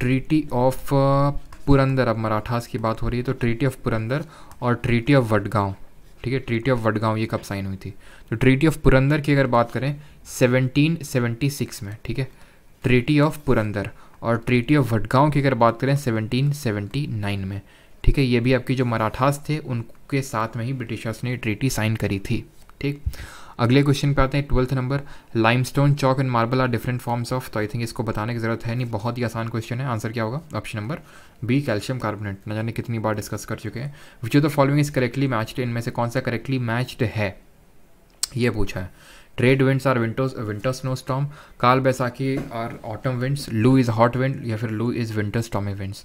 ट्रीटी ऑफ पुरंदर अब मराठास की बात हो रही है तो ट्रीटी ऑफ पुरंदर और ट्रीटी ऑफ वडगांव ठीक है ट्रीटी ऑफ वडगांव ये कब साइन हुई थी तो ट्रीटी ऑफ पुरंदर की अगर बात करें 1776 में ठीक है ट्रीटी ऑफ पुरंदर और ट्रीटी ऑफ भटगांव की अगर बात करें 1779 में ठीक है ये भी आपकी जो मराठास थे उनके साथ में ही ब्रिटिशर्स ने ट्रीटी साइन करी थी ठीक अगले क्वेश्चन पे आते हैं twelfth number limestone chalk and marble are different forms of तो आई थिंक इसको बताने की जरूरत है नहीं बहुत ही आसान क्वेश्चन है आंसर क्या होगा option number B calcium carbonate न जाने कितनी बार डिस्कस कर चुके हैं which of the following is correctly matched इनमें से कौन सा करेक्टली मैच्ड है ये पूछा है trade winds are winters winter snow storm Kal Baisakhi are autumn winds loo is hot wind या फिर लू इज़ विंटर स्टॉम इवेंट्स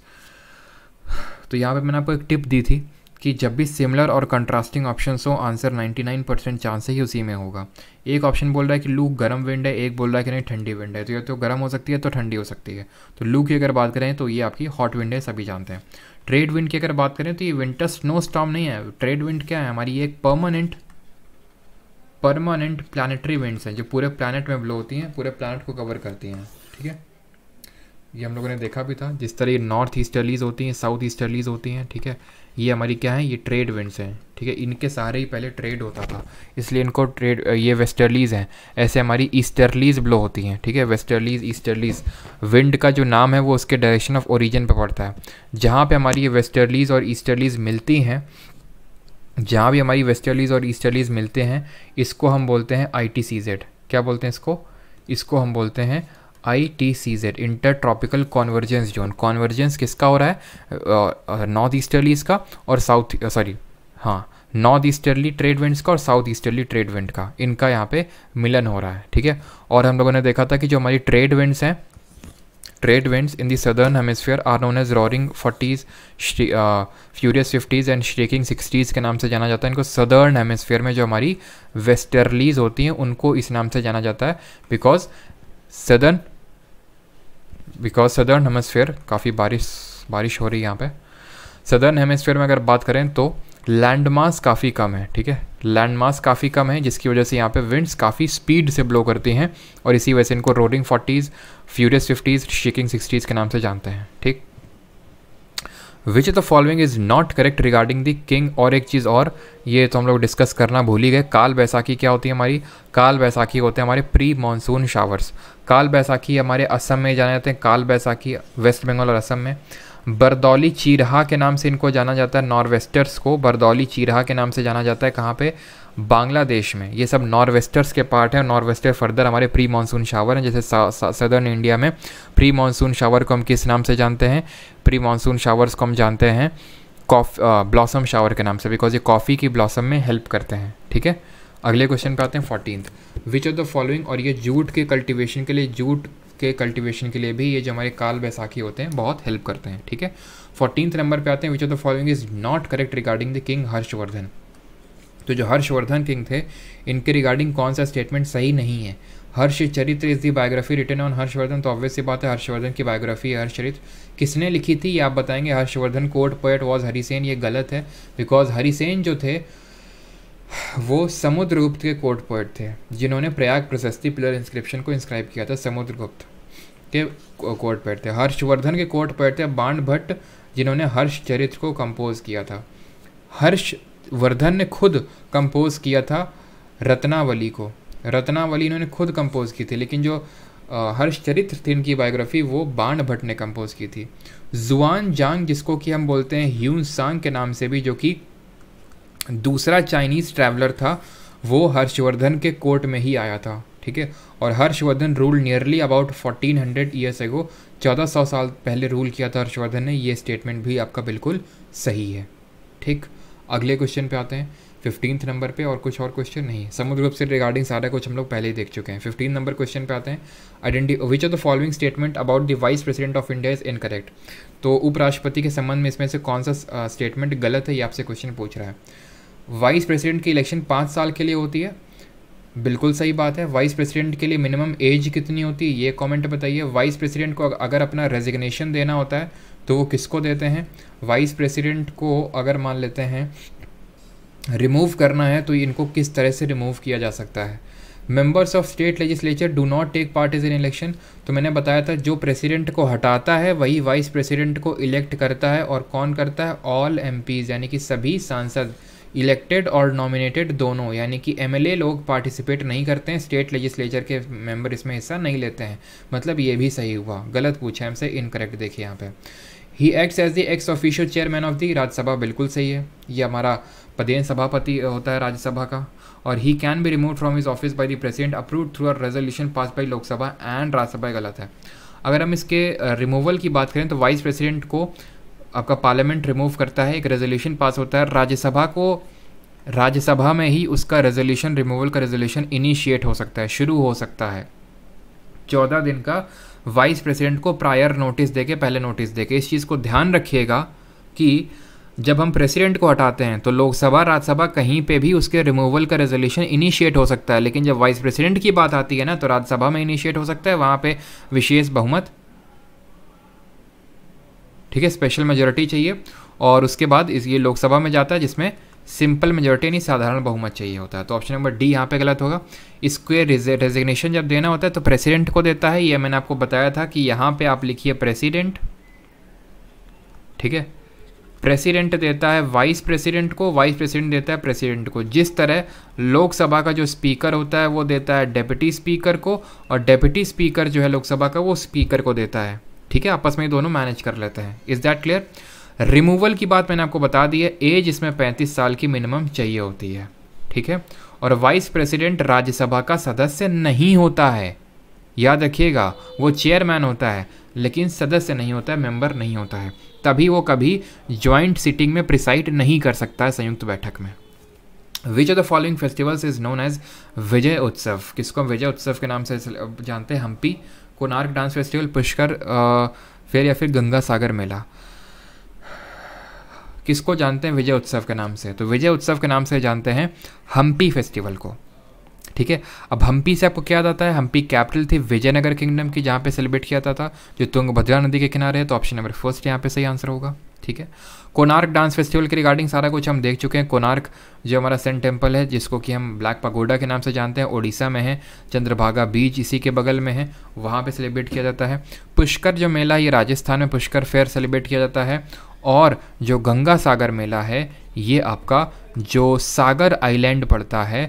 तो यहाँ पे मैंने आपको एक टिप दी थी कि जब भी सिमिलर और कंट्रास्टिंग ऑप्शन हो आंसर 99 परसेंट चांस ही उसी में होगा एक ऑप्शन बोल रहा है कि लू गर्म विंड है एक बोल रहा है कि नहीं ठंडी विंड है तो ये तो गर्म हो सकती है तो ठंडी हो सकती है तो लू की अगर बात करें तो ये आपकी हॉट विंड है सभी जानते हैं ट्रेड विंड की अगर बात करें तो ये विंटर स्नो स्टॉम नहीं है ट्रेड विंड क्या है हमारी एक परमानेंट परमानेंट प्लानिटरी विंड्स हैं जो पूरे प्लानट में ब्लो होती हैं पूरे प्लानट को कवर करती हैं ठीक है ये हम लोगों ने देखा भी था जिस तरह ये नॉर्थ ईस्टर्लीज होती हैं साउथ ईस्टर्लीज होती हैं ठीक है ये हमारी क्या है ये ट्रेड विंड्स हैं ठीक है इनके सारे ही पहले ट्रेड होता था इसलिए इनको ट्रेड ये वेस्टर्लीज हैं ऐसे हमारी ईस्टर्लीज ब्लो होती हैं ठीक है वेस्टर्लीज ईस्टर्लीज विंड का जो नाम है वो उसके डायरेक्शन ऑफ ओरिजिन पर पड़ता है जहाँ पर हमारी ये वेस्टर्लीज और ईस्टर्लीज मिलती हैं जहाँ भी हमारी वेस्टर्लीज और ईस्टर्लीज मिलते हैं इसको हम बोलते हैं आई क्या बोलते हैं इसको इसको हम बोलते हैं I T C Z inter tropical convergence zone convergence किसका हो रहा है नॉर्थ ईस्टर्लीज हाँ, का और साउथ सॉरी हाँ नॉर्थ ईस्टर्ली ट्रेड विंड्स का और साउथ ईस्टर्ली ट्रेड विंड का इनका यहाँ पे मिलन हो रहा है ठीक है और हम लोगों ने देखा था कि जो हमारी ट्रेड विंड्स हैं trade winds in the southern are known as as forties 40s, furious fifties and shrieking sixties के नाम से जाना जाता है इनको सदर्न हेमिसफेयर में जो हमारी वेस्टर्लीज होती हैं उनको इस नाम से जाना जाता है because southern because southern hemisphere काफ़ी बारिश बारिश हो रही है यहाँ पे सदर्न हेमिसफेयर में अगर बात करें तो लैंड मास काफ़ी कम है ठीक है लैंड मास काफ़ी कम है जिसकी वजह से यहाँ पे विंड्स काफ़ी स्पीड से ब्लो करती हैं और इसी वजह से इनको roaring forties furious fifties shrieking sixties के नाम से जानते हैं ठीक which the following is not correct regarding the king और एक चीज़ और ये तो हम लोग डिस्कस करना भूल ही गए काल बैसाखी क्या होती है हमारी काल बैसाखी होते हैं हमारे प्री मानसून शावर्स काल बैसाखी हमारे असम में जाने जाते हैं काल बैसाखी वेस्ट बंगाल और असम में बरदौली चीरहा के नाम से इनको जाना जाता है नॉर्वेस्टर्स को बरदौली चीरहा के नाम से जाना जाता है कहाँ पे बांग्लादेश में ये सब नॉर्वेस्टर्स के पार्ट हैं नॉर्वेस्टर फर्दर हमारे प्री मानसून शावर हैं जैसे सदर्न इंडिया में प्री मानसून शावर को हम किस नाम से जानते हैं प्री मानसून शावर्स को हम जानते हैं कॉफ ब्लॉसम शावर के नाम से बिकॉज ये कॉफ़ी की ब्लॉसम में हेल्प करते हैं ठीक है अगले क्वेश्चन पे आते हैं fourteen which of the following और ये जूट के कल्टिवेशन के लिए जूट के कल्टिवेशन के लिए भी ये जो हमारे काल बैसाखी होते हैं बहुत हेल्प करते हैं ठीक है फोर्टीन नंबर पे आते हैं which of the following is not correct regarding the king Harshvardhan तो जो हर्षवर्धन किंग थे इनके रिगार्डिंग कौन सा स्टेटमेंट सही नहीं है Harsh Charitra is the biography written on Harshvardhan तो ऑब्वियस बात है हर्षवर्धन की बायोग्राफी है चरित्र किसने लिखी थी ये आप बताएंगे Harshvardhan court poet was Harisena ये गलत है बिकॉज हरिसेन जो थे वो समुद्रगुप्त के कोर्ट पोइट थे जिन्होंने प्रयाग प्रशस्ति पिलर इंस्क्रिप्शन को इंस्क्राइब किया था समुद्रगुप्त के कोर्ट पोइट थे हर्षवर्धन के कोर्ट पोइट थे बाण भट्ट जिन्होंने हर्ष चरित्र को कंपोज किया था हर्षवर्धन ने खुद कंपोज किया था रत्नावली को रत्नावली इन्होंने खुद कंपोज की थी लेकिन जो हर्ष चरित्र थी इनकी बायोग्राफी वो बाण भट्ट ने कंपोज की थी जुआन जांग जिसको कि हम बोलते हैं ह्यून सांग के नाम से भी जो कि दूसरा चाइनीज़ ट्रैवलर था वो हर्षवर्धन के कोर्ट में ही आया था ठीक है और Harshvardhan rule nearly about 1400 hundred years ago चौदह सौ साल पहले रूल किया था हर्षवर्धन ने ये स्टेटमेंट भी आपका बिल्कुल सही है ठीक अगले क्वेश्चन पे आते हैं फिफ्टींथ नंबर पे और कुछ और क्वेश्चन नहीं समुद्र से रिगार्डिंग सारा कुछ हम लोग पहले ही देख चुके हैं फिफ्टीन नंबर क्वेश्चन पे आते हैं identify which are the following statement about the vice president of India is incorrect तो उपराष्ट्रपति के संबंध में इसमें से कौन सा स्टेटमेंट गलत है ये आपसे क्वेश्चन पूछ रहा है वाइस प्रेसिडेंट की इलेक्शन पाँच साल के लिए होती है बिल्कुल सही बात है वाइस प्रेसिडेंट के लिए मिनिमम एज कितनी होती है ये कमेंट बताइए वाइस प्रेसिडेंट को अगर अपना रेजिग्नेशन देना होता है तो वो किसको देते हैं वाइस प्रेसिडेंट को अगर मान लेते हैं रिमूव करना है तो इनको किस तरह से रिमूव किया जा सकता है members of state legislature do not take part is in election तो मैंने बताया था जो प्रेसिडेंट को हटाता है वही वाइस प्रेसिडेंट को इलेक्ट करता है और कौन करता है ऑल एम यानी कि सभी सांसद इलेक्टेड और नॉमिनेटेड दोनों यानी कि एम लोग पार्टिसिपेट नहीं करते हैं स्टेट लेजिस्लेचर के मेंबर इसमें हिस्सा नहीं लेते हैं मतलब ये भी सही हुआ गलत पूछा हमसे इनकरेक्ट देखिए यहाँ पे ही acts as the ex officio chairman of the Rajya Sabha बिल्कुल सही है ये हमारा पदेन सभापति होता है राज्यसभा का और he can be remove from his office by the president approve through a resolution pass by Lok Sabha and Rajya Sabha गलत है अगर हम इसके रिमूवल की बात करें तो वाइस प्रेसिडेंट को आपका पार्लियामेंट रिमूव करता है एक रेजोल्यूशन पास होता है राज्यसभा को राज्यसभा में ही उसका रेजोल्यूशन रिमूवल का रेजोल्यूशन इनिशिएट हो सकता है शुरू हो सकता है चौदह दिन का वाइस प्रेसिडेंट को प्रायर नोटिस दे के पहले नोटिस दे के इस चीज़ को ध्यान रखिएगा कि जब हम प्रेसिडेंट को हटाते हैं तो लोकसभा राज्यसभा कहीं पे भी उसके रिमूवल का रेजोल्यूशन इनिशिएट हो सकता है लेकिन जब वाइस प्रेसिडेंट की बात आती है ना तो राज्यसभा में इनिशिएट हो सकता है वहाँ पे विशेष बहुमत ठीक है स्पेशल मेजोरिटी चाहिए और उसके बाद इस ये लोकसभा में जाता है जिसमें सिंपल मेजोरिटी नहीं साधारण बहुमत चाहिए होता है तो ऑप्शन नंबर डी यहाँ पे गलत होगा इसके रेजिग्नेशन जब देना होता है तो प्रेसिडेंट को देता है ये मैंने आपको बताया था कि यहाँ पे आप लिखिए प्रेसिडेंट ठीक है प्रेसिडेंट देता है वाइस प्रेसिडेंट को वाइस प्रेसिडेंट देता है प्रेसिडेंट को जिस तरह लोकसभा का जो स्पीकर होता है वो देता है डेप्यूटी स्पीकर को और डेप्यूटी स्पीकर जो है लोकसभा का वो स्पीकर को देता है ठीक है आपस में ये दोनों मैनेज कर लेते हैं इज़ दैट क्लियर रिमूवल की बात मैंने आपको बता दी है एज इसमें पैंतीस साल की मिनिमम चाहिए होती है ठीक है और वाइस प्रेसिडेंट राज्यसभा का सदस्य नहीं होता है याद रखिएगा वो चेयरमैन होता है लेकिन सदस्य नहीं होता है मेंबर नहीं होता है तभी वो कभी ज्वाइंट सिटिंग में प्रिसाइड नहीं कर सकता है संयुक्त बैठक में which of the following festivals is known as Vijay Utsav किसको हम विजय उत्सव के नाम से जानते हैं हम्पी कोनार्क डांस फेस्टिवल पुष्कर फिर या फिर गंगा सागर मेला किसको जानते हैं विजय उत्सव के नाम से तो विजय उत्सव के नाम से जानते हैं हम्पी फेस्टिवल को ठीक है अब हम्पी से आपको क्या जाता आता है हम्पी कैपिटल थी विजयनगर किंगडम की जहाँ पे सेलिब्रेट किया जाता था जो तुंगभद्रा नदी के किनारे है तो ऑप्शन नंबर फर्स्ट यहाँ पे सही आंसर होगा ठीक है कोनार्क डांस फेस्टिवल के रिगार्डिंग सारा कुछ हम देख चुके हैं कोनार्क जो हमारा सेंट टेम्पल है जिसको कि हम ब्लैक पगोडा के नाम से जानते हैं ओडिशा में है चंद्रभागा बीच इसी के बगल में है वहाँ पे सेलिब्रेट किया जाता है पुष्कर जो मेला ये राजस्थान में पुष्कर फेयर सेलिब्रेट किया जाता है और जो गंगा सागर मेला है ये आपका जो सागर आइलैंड पड़ता है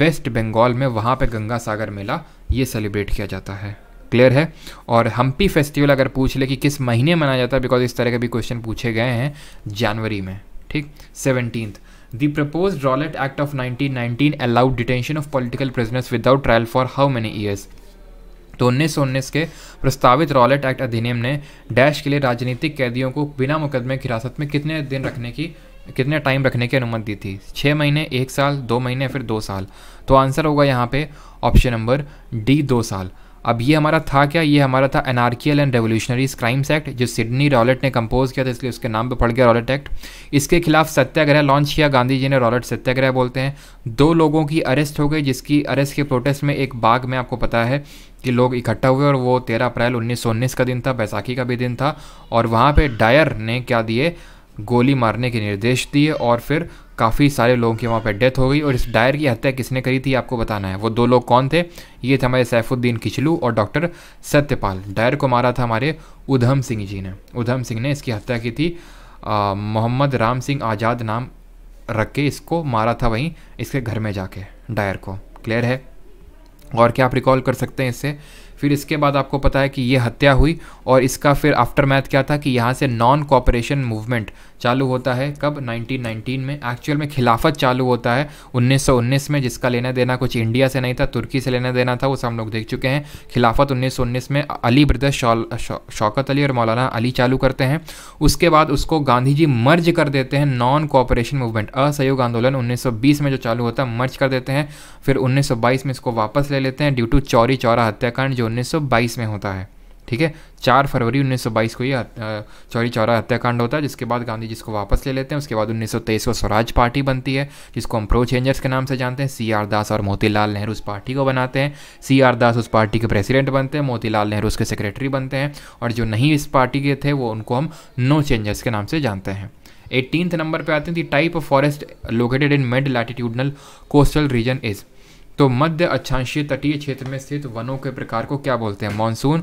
वेस्ट बंगाल में वहाँ पे गंगा सागर मेला ये सेलिब्रेट किया जाता है क्लियर है और हम्पी फेस्टिवल अगर पूछ ले कि किस महीने मनाया जाता है बिकॉज इस तरह के भी क्वेश्चन पूछे गए हैं जनवरी में ठीक seventeenth The propose Rowlatt Act of 1919 allowed detention of political prisoners without trial for how many years तो उन्नीस सौ उन्नीस के प्रस्तावित रॉलेट एक्ट अधिनियम ने डैश के लिए राजनीतिक कैदियों को बिना मुकदमे की हिरासत में कितने दिन रखने की कितने टाइम रखने की अनुमति दी थी छः महीने एक साल दो महीने फिर दो साल तो आंसर होगा यहाँ पे ऑप्शन नंबर डी दो साल अब ये हमारा था क्या ये हमारा था anarchical and revolutionaries crimes act जो सिडनी रॉलेट ने कंपोज किया था इसलिए उसके नाम पे पड़ गया रॉलेट एक्ट इसके खिलाफ सत्याग्रह लॉन्च किया गांधी जी ने रॉलेट सत्याग्रह बोलते हैं दो लोगों की अरेस्ट हो गई जिसकी अरेस्ट के प्रोटेस्ट में एक बाग में आपको पता है कि लोग इकट्ठा हुए और वो तेरह अप्रैल उन्नीस का दिन था बैसाखी का भी दिन था और वहाँ पर डायर ने क्या दिए गोली मारने के निर्देश दिए और फिर काफ़ी सारे लोगों की वहाँ पर डेथ हो गई और इस डायर की हत्या किसने करी थी आपको बताना है वो दो लोग कौन थे ये थे हमारे सैफुद्दीन किचलू और डॉक्टर सत्यपाल डायर को मारा था हमारे उधम सिंह जी ने उधम सिंह ने इसकी हत्या की थी मोहम्मद राम सिंह आज़ाद नाम रख के इसको मारा था वहीं इसके घर में जाके डायर को क्लियर है और क्या आप रिकॉल कर सकते हैं इससे फिर इसके बाद आपको पता है कि ये हत्या हुई और इसका फिर आफ्टर मैथ क्या था कि यहाँ से नॉन कॉपरेशन मूवमेंट चालू होता है कब 1919 में एक्चुअल में खिलाफत चालू होता है 1919 में जिसका लेना देना कुछ इंडिया से नहीं था तुर्की से लेना देना था वो सब लोग देख चुके हैं खिलाफत 1919 में अली ब्रदर शौकत अली और मौलाना अली चालू करते हैं उसके बाद उसको गांधी जी मर्ज कर देते हैं नॉन कॉपरेशन मूवमेंट असहयोग आंदोलन उन्नीस में जो चालू होता है मर्ज कर देते हैं फिर उन्नीस में इसको वापस ले लेते हैं ड्यू टू चौरी चौरा हत्याकांड जो उन्नीस में होता है ठीक है चार फरवरी 1922 को ये चौरी चौरा हत्याकांड होता है जिसके बाद गांधी जिसको वापस ले लेते हैं उसके बाद 1923 को स्वराज पार्टी बनती है जिसको हम प्रो चेंजर्स के नाम से जानते हैं सी आर दास और मोतीलाल नेहरू उस पार्टी को बनाते हैं सी आर दास उस पार्टी के प्रेसिडेंट बनते हैं मोतीलाल नेहरू उसके सेक्रेटरी बनते हैं और जो नहीं इस पार्टी के थे वो उनको हम नो चेंजर्स के नाम से जानते हैं एटीनथ नंबर पर आते हैं the type of forest located in mid latitudinal coastal region is तो मध्य अक्षांशीय तटीय क्षेत्र में स्थित वनों के प्रकार को क्या बोलते हैं मानसून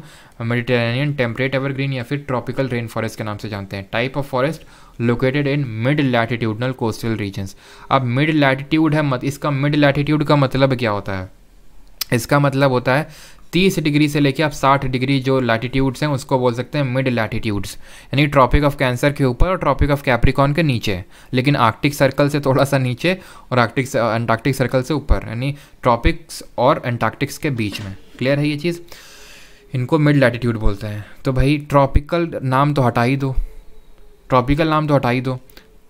मेडिटेरेनियन टेम्परेट एवरग्रीन या फिर ट्रॉपिकल रेन फॉरेस्ट के नाम से जानते हैं type of forest located in mid latitudinal coastal regions अब मिड लैटिट्यूड है मत इसका मिड लैटिट्यूड का मतलब क्या होता है इसका मतलब होता है तीस डिग्री से लेके आप साठ डिग्री जो लैटिट्यूड्स हैं उसको बोल सकते हैं मिड लैटिट्यूड्स यानी ट्रॉपिक ऑफ कैंसर के ऊपर और ट्रॉपिक ऑफ कैप्रिकॉन के नीचे लेकिन आर्कटिक सर्कल से थोड़ा सा नीचे और आर्कटिक अंटार्कटिक सर्कल से ऊपर यानी ट्रॉपिक्स और अंटार्कटिक्स के बीच में क्लियर है ये चीज़ इनको मिड लैटिट्यूड बोलते हैं तो भाई ट्रॉपिकल नाम तो हटा ही दो ट्रॉपिकल नाम तो हटा ही दो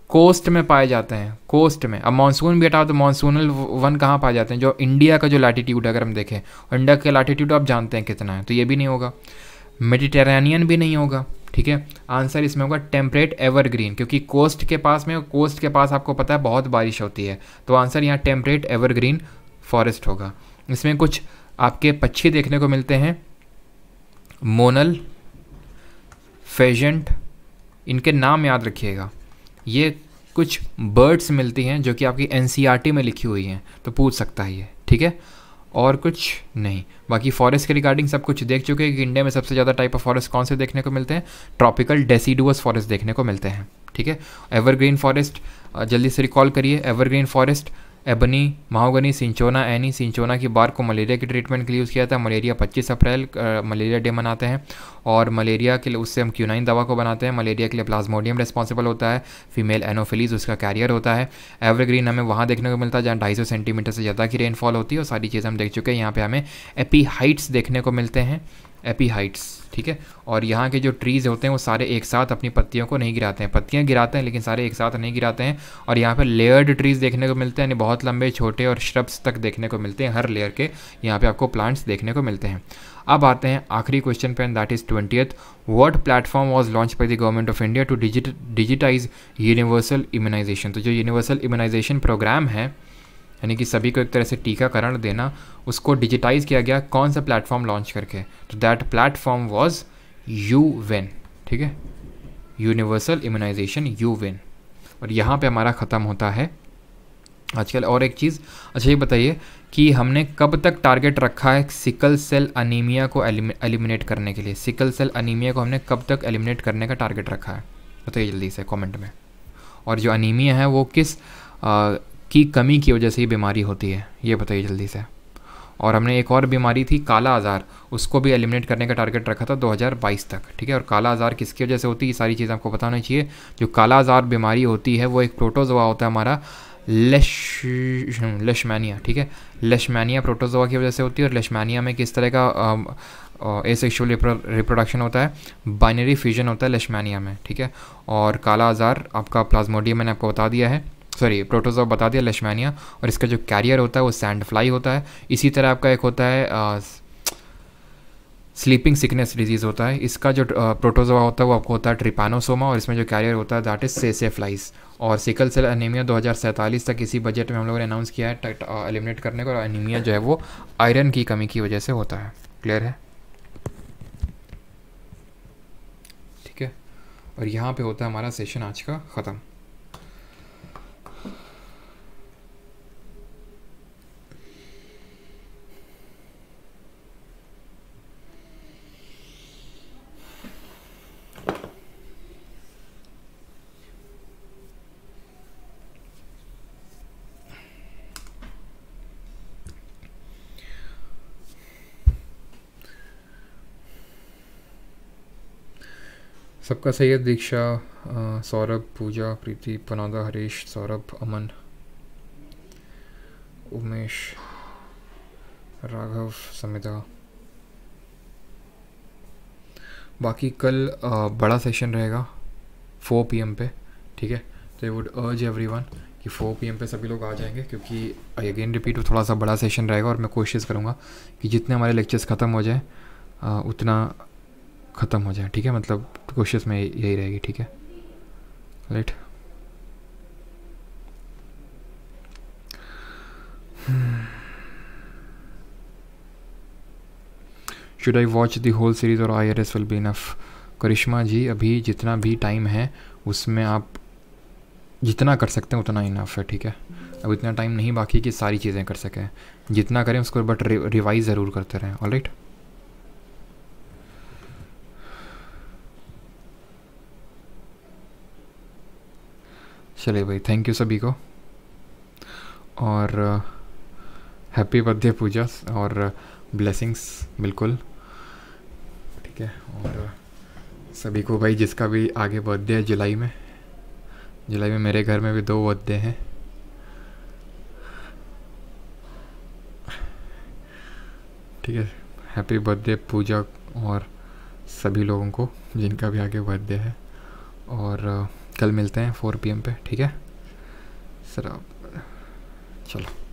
कोस्ट में पाए जाते हैं कोस्ट में अब मानसून भी हटाओ तो मानसूनल वन कहाँ पाए जाते हैं जो इंडिया का जो लैटीट्यूड अगर हम देखें इंडिया का लैटीट्यूड आप जानते हैं कितना है तो ये भी नहीं होगा मेडिटेरेनियन भी नहीं होगा ठीक है आंसर इसमें होगा टेम्परेट एवरग्रीन क्योंकि कोस्ट के पास में कोस्ट के पास आपको पता है बहुत बारिश होती है तो आंसर यहाँ टेम्परेट एवरग्रीन फॉरेस्ट होगा इसमें कुछ आपके पक्षी देखने को मिलते हैं मोनल फेजेंट इनके नाम याद रखिएगा ये कुछ बर्ड्स मिलती हैं जो कि आपकी एन e में लिखी हुई हैं तो पूछ सकता है ये ठीक है और कुछ नहीं बाकी फॉरेस्ट के रिगार्डिंग सब कुछ देख चुके हैं कि इंडिया में सबसे ज़्यादा टाइप ऑफ फॉरेस्ट कौन से देखने को मिलते हैं ट्रॉपिकल डेसीडुअस फॉरेस्ट देखने को मिलते हैं ठीक है एवरग्रीन फॉरेस्ट जल्दी से रिकॉल करिए evergreen forest ebony mahogany cinchona any cinchona की बार को मलेरिया के ट्रीटमेंट के लिए यूज़ किया था मलेरिया 25 अप्रैल मलेरिया डे मनाते हैं और मलेरिया के लिए उससे हम क्यूनाइन दवा को बनाते हैं मलेरिया के लिए प्लाज्मोडियम रिस्पॉन्सिबल होता है फीमेल एनोफिलीज उसका कैरियर होता है एवरग्रीन हमें वहाँ देखने को मिलता है जहाँ ढाई सेंटीमीटर से ज़्यादा की रेनफॉल होती है और सारी चीज़ें हम देख चुके हैं यहाँ पर हमें एपी हाइट्स देखने को मिलते हैं एपी हाइट्स ठीक है और यहाँ के जो ट्रीज़ होते हैं वो सारे एक साथ अपनी पत्तियों को नहीं गिराते हैं पत्तियाँ गिराते हैं लेकिन सारे एक साथ नहीं गिराते हैं और यहाँ पर लेयर्ड ट्रीज़ देखने को मिलते हैं यानी बहुत लंबे छोटे और श्रब्स तक देखने को मिलते हैं हर लेयर के यहाँ पे आपको प्लांट्स देखने को मिलते हैं अब आते हैं आखिरी क्वेश्चन पे that is twentieth word platform was launch by the government of India to digit digitize universal immunization तो जो यूनिवर्सल इम्यूनाइजेशन प्रोग्राम है यानी कि सभी को एक तरह से टीकाकरण देना उसको डिजिटाइज किया गया कौन सा प्लेटफॉर्म लॉन्च करके तो दैट प्लेटफॉर्म वॉज यू वेन ठीक है यूनिवर्सल इम्यूनाइजेशन यू वेन और यहाँ पे हमारा ख़त्म होता है आजकल और एक चीज़ अच्छा ये बताइए कि हमने कब तक टारगेट रखा है सिकल सेल अनीमिया को एलिमिनेट करने के लिए सिकल सेल अनीमिया को हमने कब तक एलिमिनेट करने का टारगेट रखा है बताइए जल्दी से कमेंट में और जो अनीमिया है वो किस आ, की कमी की वजह से ये बीमारी होती है ये बताइए जल्दी से और हमने एक और बीमारी थी काला आज़ार उसको भी एलिमिनेट करने का टारगेट रखा था 2022 तक ठीक है और काला आज़ार किसकी वजह से होती है ये सारी चीज़ें आपको बताना चाहिए जो काला आज़ार बीमारी होती है वो एक प्रोटोजोआ होता है हमारा लश लेशमैनिया ठीक है लेशमैनिया प्रोटोजोआ की वजह से होती है और लेशमैनिया में किस तरह का सेक्शुअल रिप्रोडक्शन होता है बाइनरी फ्यूजन होता है लेशमैनिया में ठीक है और काला आज़ार आपका प्लाज्मोडियम मैंने आपको बता दिया है सॉरी प्रोटोजोआ बता दिया लेशमैनिया और इसका जो कैरियर होता है वो सैंड फ्लाई होता है इसी तरह आपका एक होता है आ, स्लीपिंग सिकनेस डिजीज़ होता है इसका जो प्रोटोजोआ होता है वो आपको होता है ट्रिपानोसोमा और इसमें जो कैरियर होता है दैट इज़ से फ्लाइस और सिकल सेल अनिमिया दो तक इसी बजट में हम लोगों ने अनाउंस किया है एलिमिनेट करने का और अनीमिया जो है वो आयरन की कमी की वजह से होता है क्लियर है ठीक है और यहाँ पे होता है हमारा सेशन आज का ख़त्म सबका सही है दीक्षा सौरभ पूजा प्रीति पनादा हरीश सौरभ अमन उमेश राघव समिधा बाकी कल आ, बड़ा सेशन रहेगा 4 पीएम पे ठीक है तो आई वुड अर्ज एवरीवन कि 4 पीएम पे सभी लोग आ जाएंगे क्योंकि आई अगेन रिपीट थोड़ा सा बड़ा सेशन रहेगा और मैं कोशिश करूँगा कि जितने हमारे लेक्चर्स ख़त्म हो जाएँ उतना ख़त्म हो जाए ठीक है मतलब कोशिश में यही रहेगी ठीक है right should I watch the whole series और I R S will be enough Karishma ji अभी जितना भी टाइम है उसमें आप जितना कर सकते हैं उतना इनफ है ठीक है अब इतना टाइम नहीं बाकी कि सारी चीज़ें कर सकें जितना करें उसको बट रिवाइज ज़रूर करते रहें ऑलराइट right? चलिए भाई थैंक यू सभी को और हैप्पी बर्थडे पूजा और ब्लेसिंग्स बिल्कुल ठीक है और सभी को भाई जिसका भी आगे बर्थडे है जुलाई में जुलाई में मेरे घर में भी दो बर्थडे हैं ठीक है हैप्पी बर्थडे पूजा और सभी लोगों को जिनका भी आगे बर्थडे है और कल मिलते हैं फोर पी पे ठीक है सर आप चलो